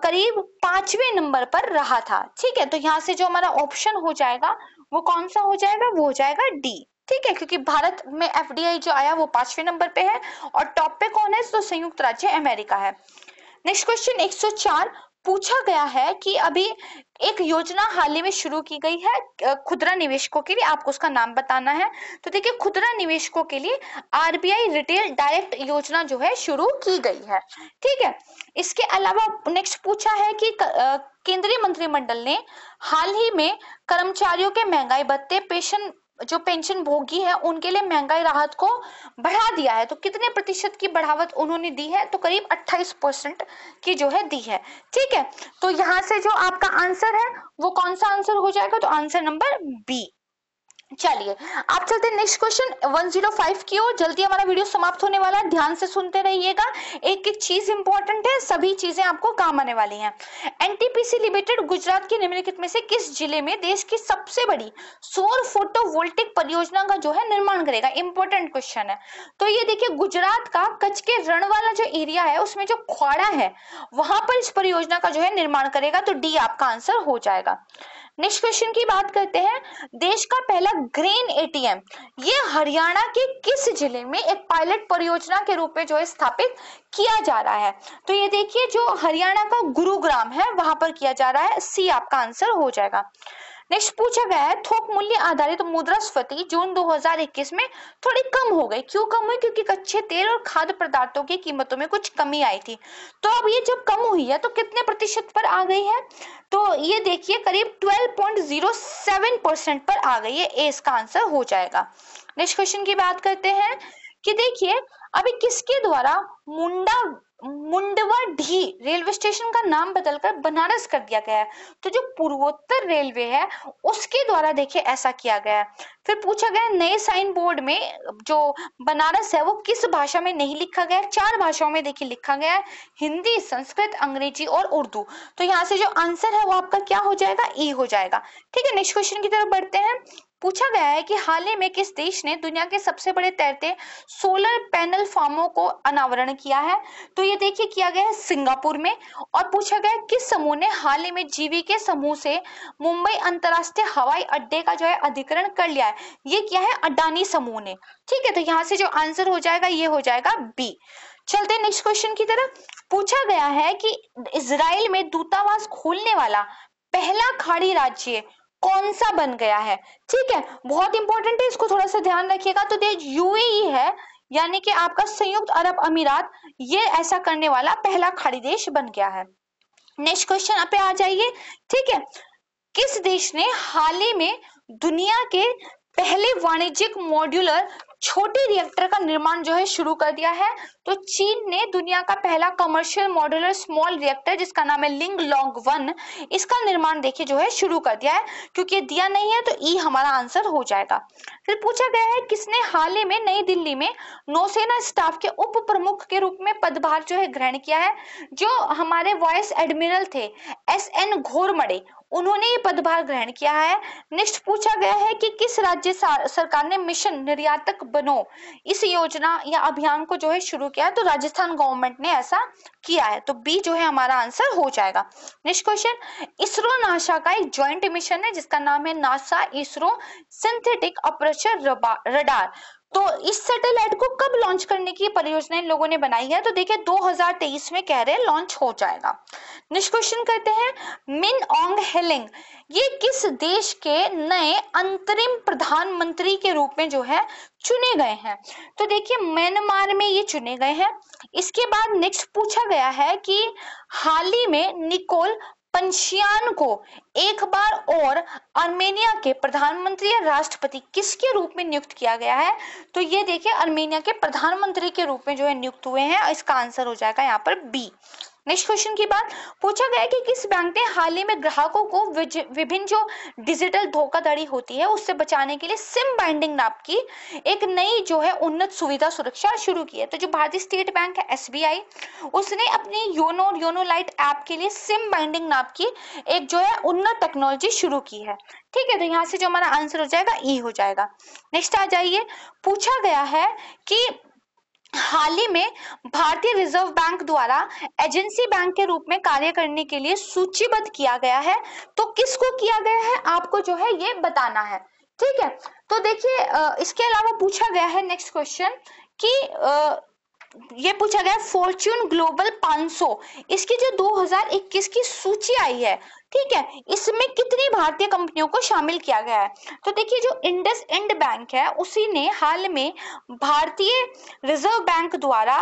करीब पांचवें नंबर पर रहा था ठीक है तो यहाँ से जो हमारा ऑप्शन हो जाएगा वो कौन सा हो जाएगा वो हो जाएगा डी ठीक है क्योंकि भारत में एफ जो आया वो पांचवें नंबर पे है और टॉप पे कौन है तो संयुक्त राज्य अमेरिका है नेक्स्ट क्वेश्चन 104 पूछा गया है कि अभी एक योजना हाल ही में शुरू की गई है खुदरा निवेशकों के लिए आपको उसका नाम बताना है तो देखिए खुदरा निवेशकों के लिए आरबीआई रिटेल डायरेक्ट योजना जो है शुरू की गई है ठीक है इसके अलावा नेक्स्ट पूछा है कि केंद्रीय मंत्रिमंडल ने हाल ही में कर्मचारियों के महंगाई भत्ते पेंशन जो पेंशन भोगी है उनके लिए महंगाई राहत को बढ़ा दिया है तो कितने प्रतिशत की बढ़ावत उन्होंने दी है तो करीब 28 परसेंट की जो है दी है ठीक है तो यहाँ से जो आपका आंसर है वो कौन सा आंसर हो जाएगा तो आंसर नंबर बी चलिए आप चलते नेक्स्ट क्वेश्चन 105 की ओर जल्दी हमारा वीडियो समाप्त होने वाला है ध्यान से सुनते रहिएगा एक एक चीज इंपॉर्टेंट है सभी चीजें आपको काम आने वाली हैं एनटीपीसी लिमिटेड गुजरात के निम्नलिखित में से किस जिले में देश की सबसे बड़ी सोलर फोटोवोल्टिक परियोजना का जो है निर्माण करेगा इंपॉर्टेंट क्वेश्चन है तो ये देखिए गुजरात का कच्छ के रण वाला जो एरिया है उसमें जो ख्वाड़ा है वहां पर इस परियोजना का जो है निर्माण करेगा तो डी आपका आंसर हो जाएगा नेक्स्ट क्वेश्चन की बात करते हैं देश का पहला ग्रीन एटीएम ये हरियाणा के किस जिले में एक पायलट परियोजना के रूप में जो है स्थापित किया जा रहा है तो ये देखिए जो हरियाणा का गुरुग्राम है वहां पर किया जा रहा है सी आपका आंसर हो जाएगा नेक्स्ट पूछा गया है थोक मूल्य आधारित मुद्रा स्फति जून 2021 में थोड़ी कम हो गई क्यों कम हुई क्योंकि कच्चे तेल और खाद्य पदार्थों की कीमतों में कुछ कमी आई थी तो अब ये जब कम हुई है तो कितने प्रतिशत पर आ गई है तो ये देखिए करीब 12.07 परसेंट पर आ गई है ए इसका आंसर हो जाएगा नेक्स्ट क्वेश्चन की बात करते हैं कि देखिए अभी किसके द्वारा मुंडा मुंडवा ढी रेलवे स्टेशन का नाम बदलकर बनारस कर दिया गया है तो जो पूर्वोत्तर रेलवे है उसके द्वारा देखिए ऐसा किया गया है फिर पूछा गया नए साइन बोर्ड में जो बनारस है वो किस भाषा में नहीं लिखा गया है चार भाषाओं में देखिए लिखा गया है हिंदी संस्कृत अंग्रेजी और उर्दू तो यहाँ से जो आंसर है वो आपका क्या हो जाएगा ई हो जाएगा ठीक है नेक्स्ट क्वेश्चन की तरफ बढ़ते हैं पूछा गया है कि हाल ही में किस देश ने दुनिया के सबसे बड़े तैरते सोलर पैनल फार्मों को अनावरण किया है तो ये देखिए किया गया है सिंगापुर में और पूछा गया किस समूह ने हाल ही में जीवी के समूह से मुंबई अंतरराष्ट्रीय हवाई अड्डे का जो है अधिकरण कर लिया है ये किया है अडानी समूह ने ठीक है तो यहाँ से जो आंसर हो जाएगा ये हो जाएगा बी चलते नेक्स्ट क्वेश्चन की तरफ पूछा गया है कि इसराइल में दूतावास खोलने वाला पहला खाड़ी राज्य कौन सा बन गया है ठीक है बहुत इंपॉर्टेंट है इसको थोड़ा सा ध्यान रखिएगा तो देश यूएई e है यानी कि आपका संयुक्त अरब अमीरात ये ऐसा करने वाला पहला खाड़ी देश बन गया है नेक्स्ट क्वेश्चन आप आ जाइए ठीक है किस देश ने हाल ही में दुनिया के पहले वाणिज्यिक मॉड्यूलर छोटे रिएक्टर का निर्माण जो है शुरू कर दिया है तो चीन ने दुनिया का पहला कमर्शियल मॉड्यूलर स्मॉल रिएक्टर जिसका नाम है लिंग लॉन्ग वन इसका निर्माण देखिए जो है शुरू कर दिया है क्योंकि दिया नहीं है तो ई हमारा आंसर हो जाएगा फिर पूछा गया है किसने हाल ही में नई दिल्ली में नौसेना स्टाफ के उप प्रमुख के रूप में पदभार जो है ग्रहण किया है जो हमारे वाइस एडमिरल थे एस एन घोरमड़े उन्होंने ये पदभार ग्रहण किया है नेक्स्ट पूछा गया है कि किस राज्य सरकार ने मिशन निर्यातक बनो इस योजना या अभियान को जो है शुरू किया है तो राजस्थान गवर्नमेंट ने ऐसा किया है तो बी जो है हमारा आंसर हो जाएगा नेक्स्ट क्वेश्चन इसरो नासा का एक ज्वाइंट मिशन है जिसका नाम है NASA ISRO synthetic aperture radar तो इस सैटेलाइट को कब लॉन्च करने की परियोजना इन लोगों ने बनाई है तो देखिए 2023 में कह रहे हैं लॉन्च हो जाएगा नेक्स्ट क्वेश्चन करते हैं मिन ऑंग हेलिंग ये किस देश के नए अंतरिम प्रधानमंत्री के रूप में जो है चुने गए हैं तो देखिए म्यांमार में ये चुने गए हैं इसके बाद नेक्स्ट पूछा गया है कि हाल ही में निकोल पंशियान को एक बार और आर्मेनिया के प्रधानमंत्री या राष्ट्रपति किसके रूप में नियुक्त किया गया है तो ये देखिए आर्मेनिया के प्रधानमंत्री के रूप में जो है नियुक्त हुए हैं इसका आंसर हो जाएगा यहाँ पर बी नेक्स्ट क्वेश्चन की बात पूछा गया कि किस बैंक ने हाल ही में ग्राहकों को विभिन्न जो डिजिटल धोखाधड़ी होती है उससे बचाने के लिए सिम बाइंडिंग नाप की एक नई जो है उन्नत सुविधा सुरक्षा शुरू की है तो जो भारतीय स्टेट बैंक है एस उसने अपनी योनो योनो लाइट ऐप के लिए सिम बाइंडिंग नाप की एक जो है उन्नत टेक्नोलॉजी शुरू की है ठीक है तो यहाँ से जो हमारा आंसर हो जाएगा ई हो जाएगा नेक्स्ट आ जाइए पूछा गया है कि हाल ही में भारतीय रिजर्व बैंक द्वारा एजेंसी बैंक के रूप में कार्य करने के लिए सूचीबद्ध किया गया है तो किसको किया गया है आपको जो है ये बताना है ठीक है तो देखिए इसके अलावा पूछा गया है नेक्स्ट क्वेश्चन कि ये पूछा गया फॉर्च्यून ग्लोबल 500 इसकी जो 2021 की सूची आई है ठीक है इसमें कितनी भारतीय कंपनियों को शामिल किया गया है तो देखिए जो इंडस इंड बैंक है उसी ने हाल में भारतीय रिजर्व बैंक द्वारा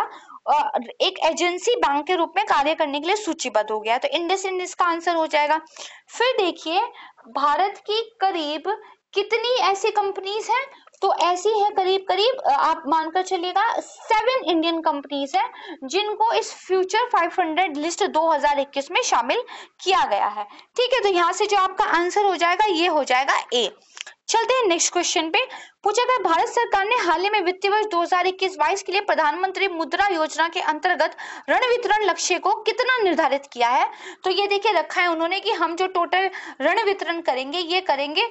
एक एजेंसी बैंक के रूप में कार्य करने के लिए सूचीबद्ध हो गया तो इंडस इंड इसका आंसर हो जाएगा फिर देखिए भारत की करीब कितनी ऐसी कंपनीज हैं तो ऐसी है करीब करीब आप मानकर चलिएगा सेवन इंडियन कंपनीज है जिनको इस फ्यूचर 500 लिस्ट 2021 में शामिल किया गया है ठीक है तो यहाँ से जो आपका आंसर हो जाएगा ये हो जाएगा ए चलते हैं नेक्स्ट क्वेश्चन पे पूछा गया भारत सरकार ने हाल ही में वित्तीय वर्ष इक्कीस बाईस के लिए प्रधानमंत्री मुद्रा योजना के अंतर्गत ऋण वितरण लक्ष्य को कितना निर्धारित किया है तो ये देखिए रखा है उन्होंने कि हम जो टोटल ऋण वितरण करेंगे ये करेंगे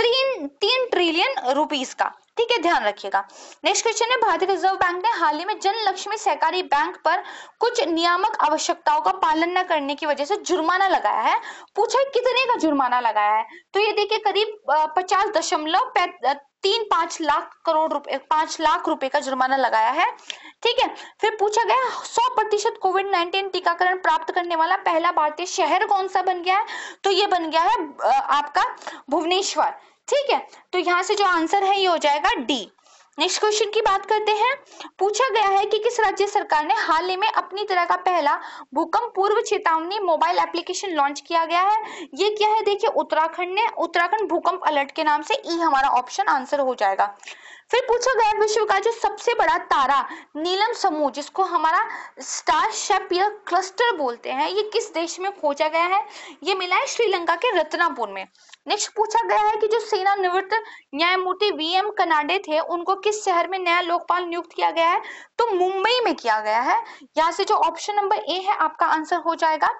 तीन तीन ट्रिलियन रुपीस का ठीक है ध्यान रखिएगा नेक्स्ट क्वेश्चन है भारतीय रिजर्व बैंक ने हाल ही में जन लक्ष्मी सहकारी बैंक पर कुछ नियामक आवश्यकताओं का पालन न करने की वजह से जुर्माना लगाया है पूछा है कितने का जुर्माना लगाया है तो ये देखिए करीब पचास दशमलव तीन पांच लाख करोड़ रुपए पांच लाख रुपए का जुर्माना लगाया है ठीक है फिर पूछा गया 100 प्रतिशत कोविड 19 टीकाकरण प्राप्त करने वाला पहला भारतीय शहर कौन सा बन गया है तो ये बन गया है आपका भुवनेश्वर ठीक है तो यहाँ से जो आंसर है ये हो जाएगा डी नेक्स्ट क्वेश्चन की बात करते हैं पूछा गया है कि किस राज्य सरकार ने हाल ही में अपनी तरह का पहला भूकंप पूर्व चेतावनी मोबाइल एप्लीकेशन लॉन्च किया गया है ये क्या है देखिए उत्तराखंड ने उत्तराखंड भूकंप अलर्ट के नाम से ई हमारा ऑप्शन आंसर हो जाएगा फिर पूछा गया विश्व का जो सबसे बड़ा तारा नीलम समूह जिसको हमारा स्टार शेप या क्लस्टर बोलते हैं ये किस देश में खोजा गया है ये मिला है श्रीलंका के रत्नापुर में नेक्स्ट पूछा गया है कि जो सेना निवृत्त न्यायमूर्ति वी एम कनाडे थे उनको किस शहर में नया लोकपाल नियुक्त किया गया है तो मुंबई में किया गया है यहाँ से जो ऑप्शन नंबर ए है आपका आंसर हो जाएगा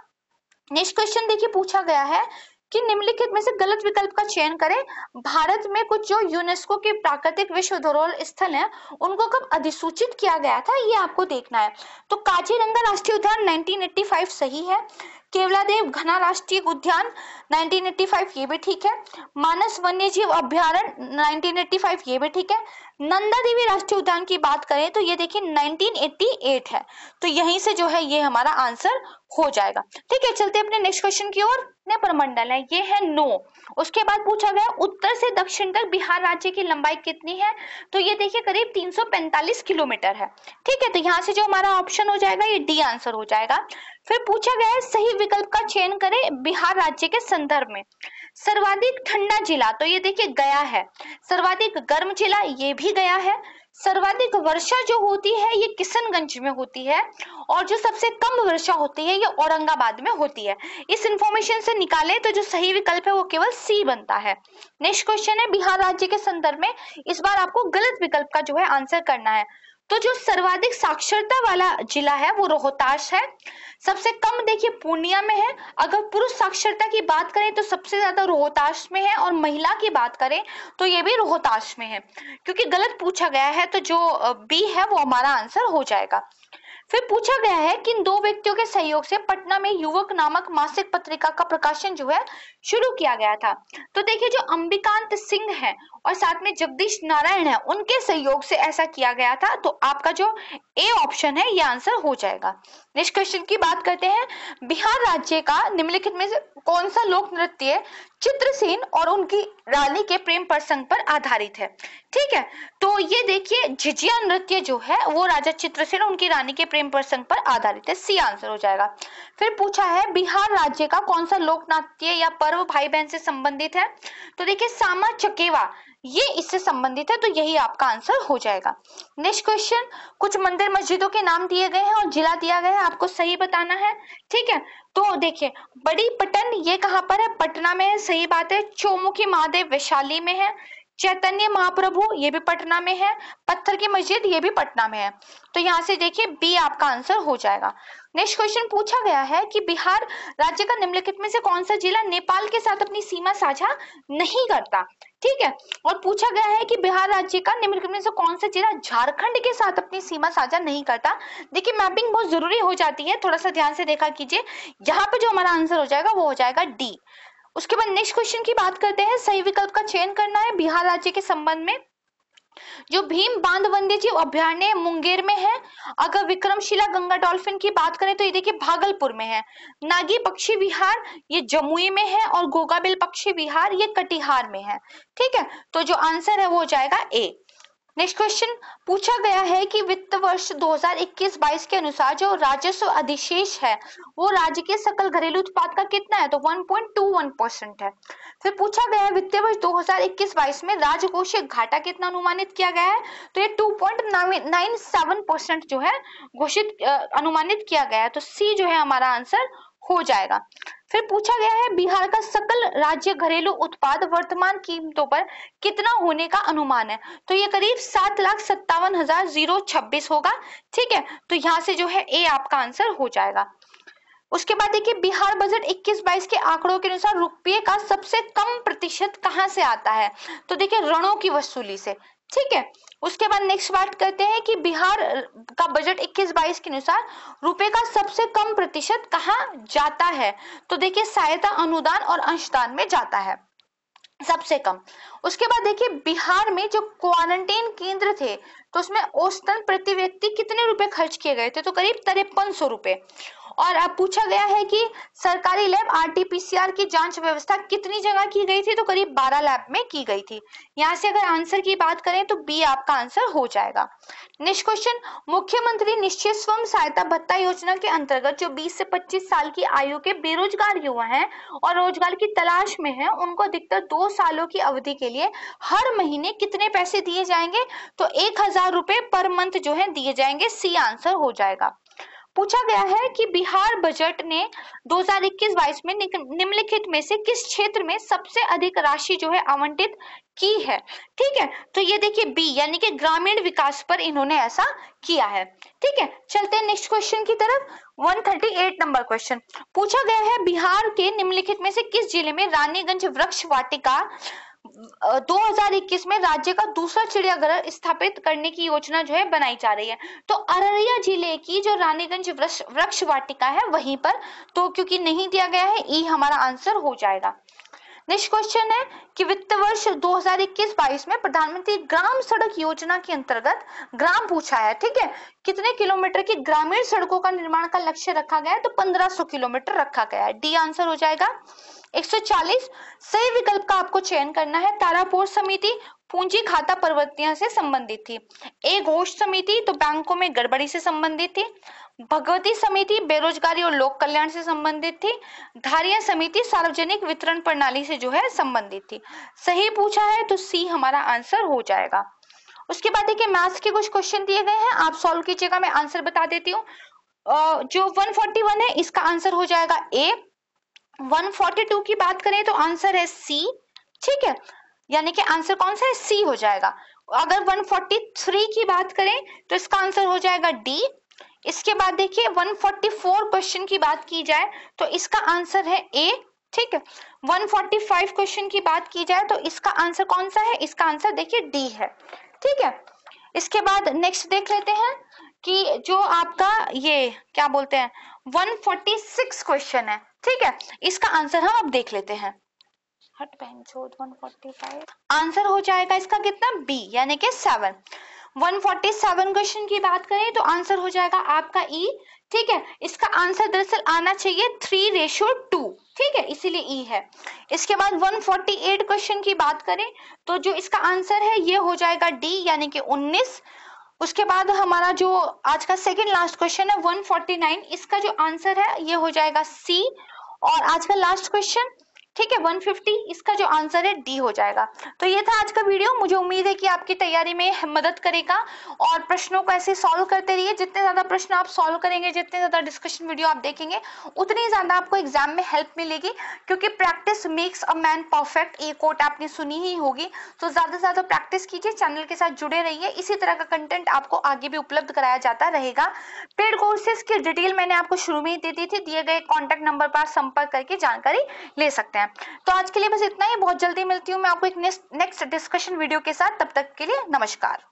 नेक्स्ट क्वेश्चन देखिए पूछा गया है कि निम्नलिखित में से गलत विकल्प का चयन करें भारत में कुछ जो यूनेस्को के प्राकृतिक विश्व धरोहर स्थल हैं उनको कब अधिसूचित किया गया था ये आपको देखना है तो काजीरंगा राष्ट्रीय उद्यान 1985 सही है केवलादेव घना राष्ट्रीय उद्यान 1985 ये भी ठीक है मानस वन्य जीव अभ्यारण 1985 ये भी ठीक है नंदा देवी राष्ट्रीय उद्यान की बात करें तो ये देखिए 1988 है तो यहीं से जो है ये हमारा आंसर हो जाएगा ठीक है चलते अपने नेक्स्ट क्वेश्चन की ओर कितने परमंडल हैं ये है नो उसके बाद पूछा गया उत्तर से दक्षिण तक बिहार राज्य की लंबाई कितनी है तो ये देखिए करीब 345 किलोमीटर है ठीक है तो यहाँ से जो हमारा ऑप्शन हो जाएगा ये डी आंसर हो जाएगा फिर पूछा गया है सही विकल्प का चयन करें बिहार राज्य के संदर्भ में सर्वाधिक ठंडा जिला तो ये देखिए गया है सर्वाधिक गर्म जिला ये भी गया है सर्वाधिक वर्षा जो होती है ये किशनगंज में होती है और जो सबसे कम वर्षा होती है ये औरंगाबाद में होती है इस इंफॉर्मेशन से निकाले तो जो सही विकल्प है वो केवल सी बनता है नेक्स्ट क्वेश्चन है बिहार राज्य के संदर्भ में इस बार आपको गलत विकल्प का जो है आंसर करना है तो जो सर्वाधिक साक्षरता वाला जिला है वो रोहतास है सबसे कम देखिए पूर्णिया में है अगर पुरुष साक्षरता की बात करें तो सबसे ज्यादा रोहतास में है और महिला की बात करें तो ये भी रोहतास में है क्योंकि गलत पूछा गया है तो जो बी है वो हमारा आंसर हो जाएगा फिर पूछा गया है कि इन दो व्यक्तियों के सहयोग से पटना में युवक नामक मासिक पत्रिका का प्रकाशन जो है शुरू किया गया था तो देखिए जो अंबिकांत सिंह है और साथ में जगदीश नारायण है उनके सहयोग से ऐसा किया गया था तो आपका जो ए ऑप्शन है ये आंसर हो जाएगा नेक्स्ट क्वेश्चन की बात करते हैं बिहार राज्य का निम्नलिखित में से कौन सा लोक नृत्य चित्रसेन और उनकी रानी के प्रेम प्रसंग पर आधारित है ठीक है तो ये देखिए झिझिया नृत्य जो है वो राजा चित्रसेन और उनकी रानी के प्रेम प्रसंग पर आधारित है सी आंसर हो जाएगा फिर पूछा है बिहार राज्य का कौन सा लोक नाट्य या पर वो भाई बहन से संबंधित है तो देखिए सामा चकेवा ये इससे संबंधित है तो यही आपका आंसर हो जाएगा नेक्स्ट क्वेश्चन कुछ मंदिर मस्जिदों के नाम दिए गए हैं और जिला दिया गया है आपको सही बताना है ठीक है तो देखिए बड़ी पटन ये कहाँ पर है पटना में है सही बात है चौमुखी महादेव वैशाली में है चैतन्य महाप्रभु ये भी पटना में है पत्थर की मस्जिद ये भी पटना में है तो यहाँ से देखिए बी आपका आंसर हो जाएगा नेक्स्ट क्वेश्चन पूछा गया है कि बिहार राज्य का निम्नलिखित में से कौन सा जिला नेपाल के साथ अपनी सीमा साझा नहीं करता ठीक है और पूछा गया है कि बिहार राज्य का निम्नलिखित में से कौन सा जिला झारखंड के साथ अपनी सीमा साझा नहीं करता देखिए मैपिंग बहुत जरूरी हो जाती है थोड़ा सा ध्यान से देखा कीजिए यहाँ पे जो हमारा आंसर हो जाएगा वो हो जाएगा डी उसके बाद नेक्स्ट क्वेश्चन की बात करते हैं सही विकल्प का चयन करना है बिहार राज्य के संबंध में जो भीम बांध वन्य जीव अभ्यारण्य मुंगेर में है अगर विक्रमशिला गंगा डॉल्फिन की बात करें तो ये देखिए भागलपुर में है नागी पक्षी विहार ये जमुई में है और गोगाबिल पक्षी विहार ये कटिहार में है ठीक है तो जो आंसर है वो हो जाएगा ए नेक्स्ट क्वेश्चन पूछा गया है कि वित्त वर्ष 2021-22 के अनुसार जो राजस्व अधिशेष है वो राज्य के सकल घरेलू उत्पाद का कितना है तो 1.21 परसेंट है फिर पूछा गया है वित्तीय वर्ष 2021-22 में राजकोषीय घाटा कितना अनुमानित किया गया है तो ये 2.97 परसेंट जो है घोषित अनुमानित किया गया है तो सी जो है हमारा आंसर हो जाएगा फिर पूछा गया है बिहार का सकल राज्य घरेलू उत्पाद वर्तमान कीमतों पर कितना होने का अनुमान है तो ये करीब सात लाख सत्तावन हजार जीरो छब्बीस होगा ठीक है तो यहाँ से जो है ए आपका आंसर हो जाएगा उसके बाद देखिए बिहार बजट 21-22 के आंकड़ों के अनुसार रुपये का सबसे कम प्रतिशत कहाँ से आता है तो देखिए ऋणों की वसूली से ठीक है उसके बाद नेक्स्ट बात करते हैं कि बिहार का बजट 21-22 के अनुसार रुपए का सबसे कम प्रतिशत कहा जाता है तो देखिए सहायता अनुदान और अंशदान में जाता है सबसे कम उसके बाद देखिए बिहार में जो क्वारंटीन केंद्र थे तो उसमें औसतन प्रति व्यक्ति कितने रुपए खर्च किए गए थे तो करीब तिरपन सौ रुपए और अब पूछा गया है कि सरकारी लैब आरटीपीसीआर की जांच व्यवस्था कितनी जगह की गई थी तो करीब 12 लैब में की गई थी यहाँ से अगर आंसर की बात करें तो बी आपका आंसर हो जाएगा नेक्स्ट क्वेश्चन मुख्यमंत्री निश्चय स्वयं सहायता भत्ता योजना के अंतर्गत जो बीस से पच्चीस साल की आयु के बेरोजगार युवा है और रोजगार की तलाश में है उनको अधिकतर दो सालों की अवधि के लिए हर महीने कितने पैसे दिए जाएंगे तो एक हजार रुपए पर मंथ जो है दिए जाएंगे सी आंसर हो जाएगा पूछा गया है कि बिहार बजट ने 2021-22 में निम्नलिखित में से किस क्षेत्र में सबसे अधिक राशि जो है आवंटित की है ठीक है तो ये देखिए बी यानी कि ग्रामीण विकास पर इन्होंने ऐसा किया है ठीक है चलते हैं नेक्स्ट क्वेश्चन की तरफ 138 नंबर क्वेश्चन पूछा गया है बिहार के निम्नलिखित में से किस जिले में रानीगंज वृक्ष वाटिका 2021 में राज्य का दूसरा चिड़ियाघर स्थापित करने की योजना जो है बनाई जा रही है तो अररिया जिले की जो रानीगंज वृक्ष वाटिका है वहीं पर तो क्योंकि नहीं दिया गया है ई हमारा आंसर हो जाएगा नेक्स्ट क्वेश्चन है कि वित्त वर्ष 2021-22 में प्रधानमंत्री ग्राम सड़क योजना के अंतर्गत ग्राम पूछा है ठीक है कितने किलोमीटर की ग्रामीण सड़कों का निर्माण का लक्ष्य रखा गया है तो 1500 किलोमीटर रखा गया है डी आंसर हो जाएगा 140 सही विकल्प का आपको चयन करना है तारापुर समिति पूंजी खाता प्रवृत्तियां से संबंधित थी ए घोष समिति तो बैंकों में गड़बड़ी से संबंधित थी भगवती समिति बेरोजगारी और लोक कल्याण से संबंधित थी धारिया समिति सार्वजनिक वितरण प्रणाली से जो है संबंधित थी सही पूछा है तो सी हमारा आंसर हो जाएगा उसके बाद देखिए मैथ्स के कुछ क्वेश्चन दिए गए हैं आप सॉल्व कीजिएगा मैं आंसर बता देती हूँ जो 141 है इसका आंसर हो जाएगा ए 142 की बात करें तो आंसर है सी ठीक है यानी कि आंसर कौन सा है सी हो जाएगा अगर 143 की बात करें तो इसका आंसर हो जाएगा डी इसके बाद देखिए 144 क्वेश्चन की बात की जाए तो इसका आंसर है ए ठीक है 145 क्वेश्चन की बात की जाए तो इसका आंसर कौन सा है इसका आंसर देखिए डी है ठीक है इसके बाद नेक्स्ट देख लेते हैं कि जो आपका ये क्या बोलते हैं 146 क्वेश्चन है ठीक है इसका आंसर हम अब देख लेते हैं हट बहन चोद 145 आंसर हो जाएगा इसका कितना बी यानी कि सेवन 147 क्वेश्चन की बात करें तो आंसर हो जाएगा आपका ई e, ठीक है इसका आंसर दरअसल आना चाहिए थ्री रेशो टू ठीक है इसीलिए ई e है इसके बाद 148 क्वेश्चन की बात करें तो जो इसका आंसर है ये हो जाएगा डी यानी कि 19 उसके बाद हमारा जो आज का सेकंड लास्ट क्वेश्चन है 149 इसका जो आंसर है ये हो जाएगा सी और आज का लास्ट क्वेश्चन ठीक है 150 इसका जो आंसर है डी हो जाएगा तो ये था आज का वीडियो मुझे उम्मीद है कि आपकी तैयारी में मदद करेगा और प्रश्नों को ऐसे सॉल्व करते रहिए जितने ज़्यादा प्रश्न आप सॉल्व करेंगे जितने ज़्यादा डिस्कशन वीडियो आप देखेंगे उतनी ज़्यादा आपको एग्जाम में हेल्प मिलेगी क्योंकि practice makes a man perfect ये कोट आपने सुनी ही होगी तो ज़्यादा से ज़्यादा प्रैक्टिस कीजिए चैनल के साथ जुड़े रहिए इसी तरह का कंटेंट आपको आगे भी उपलब्ध कराया जाता रहेगा पेड कोर्सेज की डिटेल मैंने आपको शुरू में ही दे दी थी दिए गए कॉन्टेक्ट नंबर पर संपर्क करके जानकारी ले सकते हैं है तो आज के लिए बस इतना ही बहुत जल्दी मिलती हूँ मैं आपको एक नेक्स्ट डिस्कशन वीडियो के साथ तब तक के लिए नमस्कार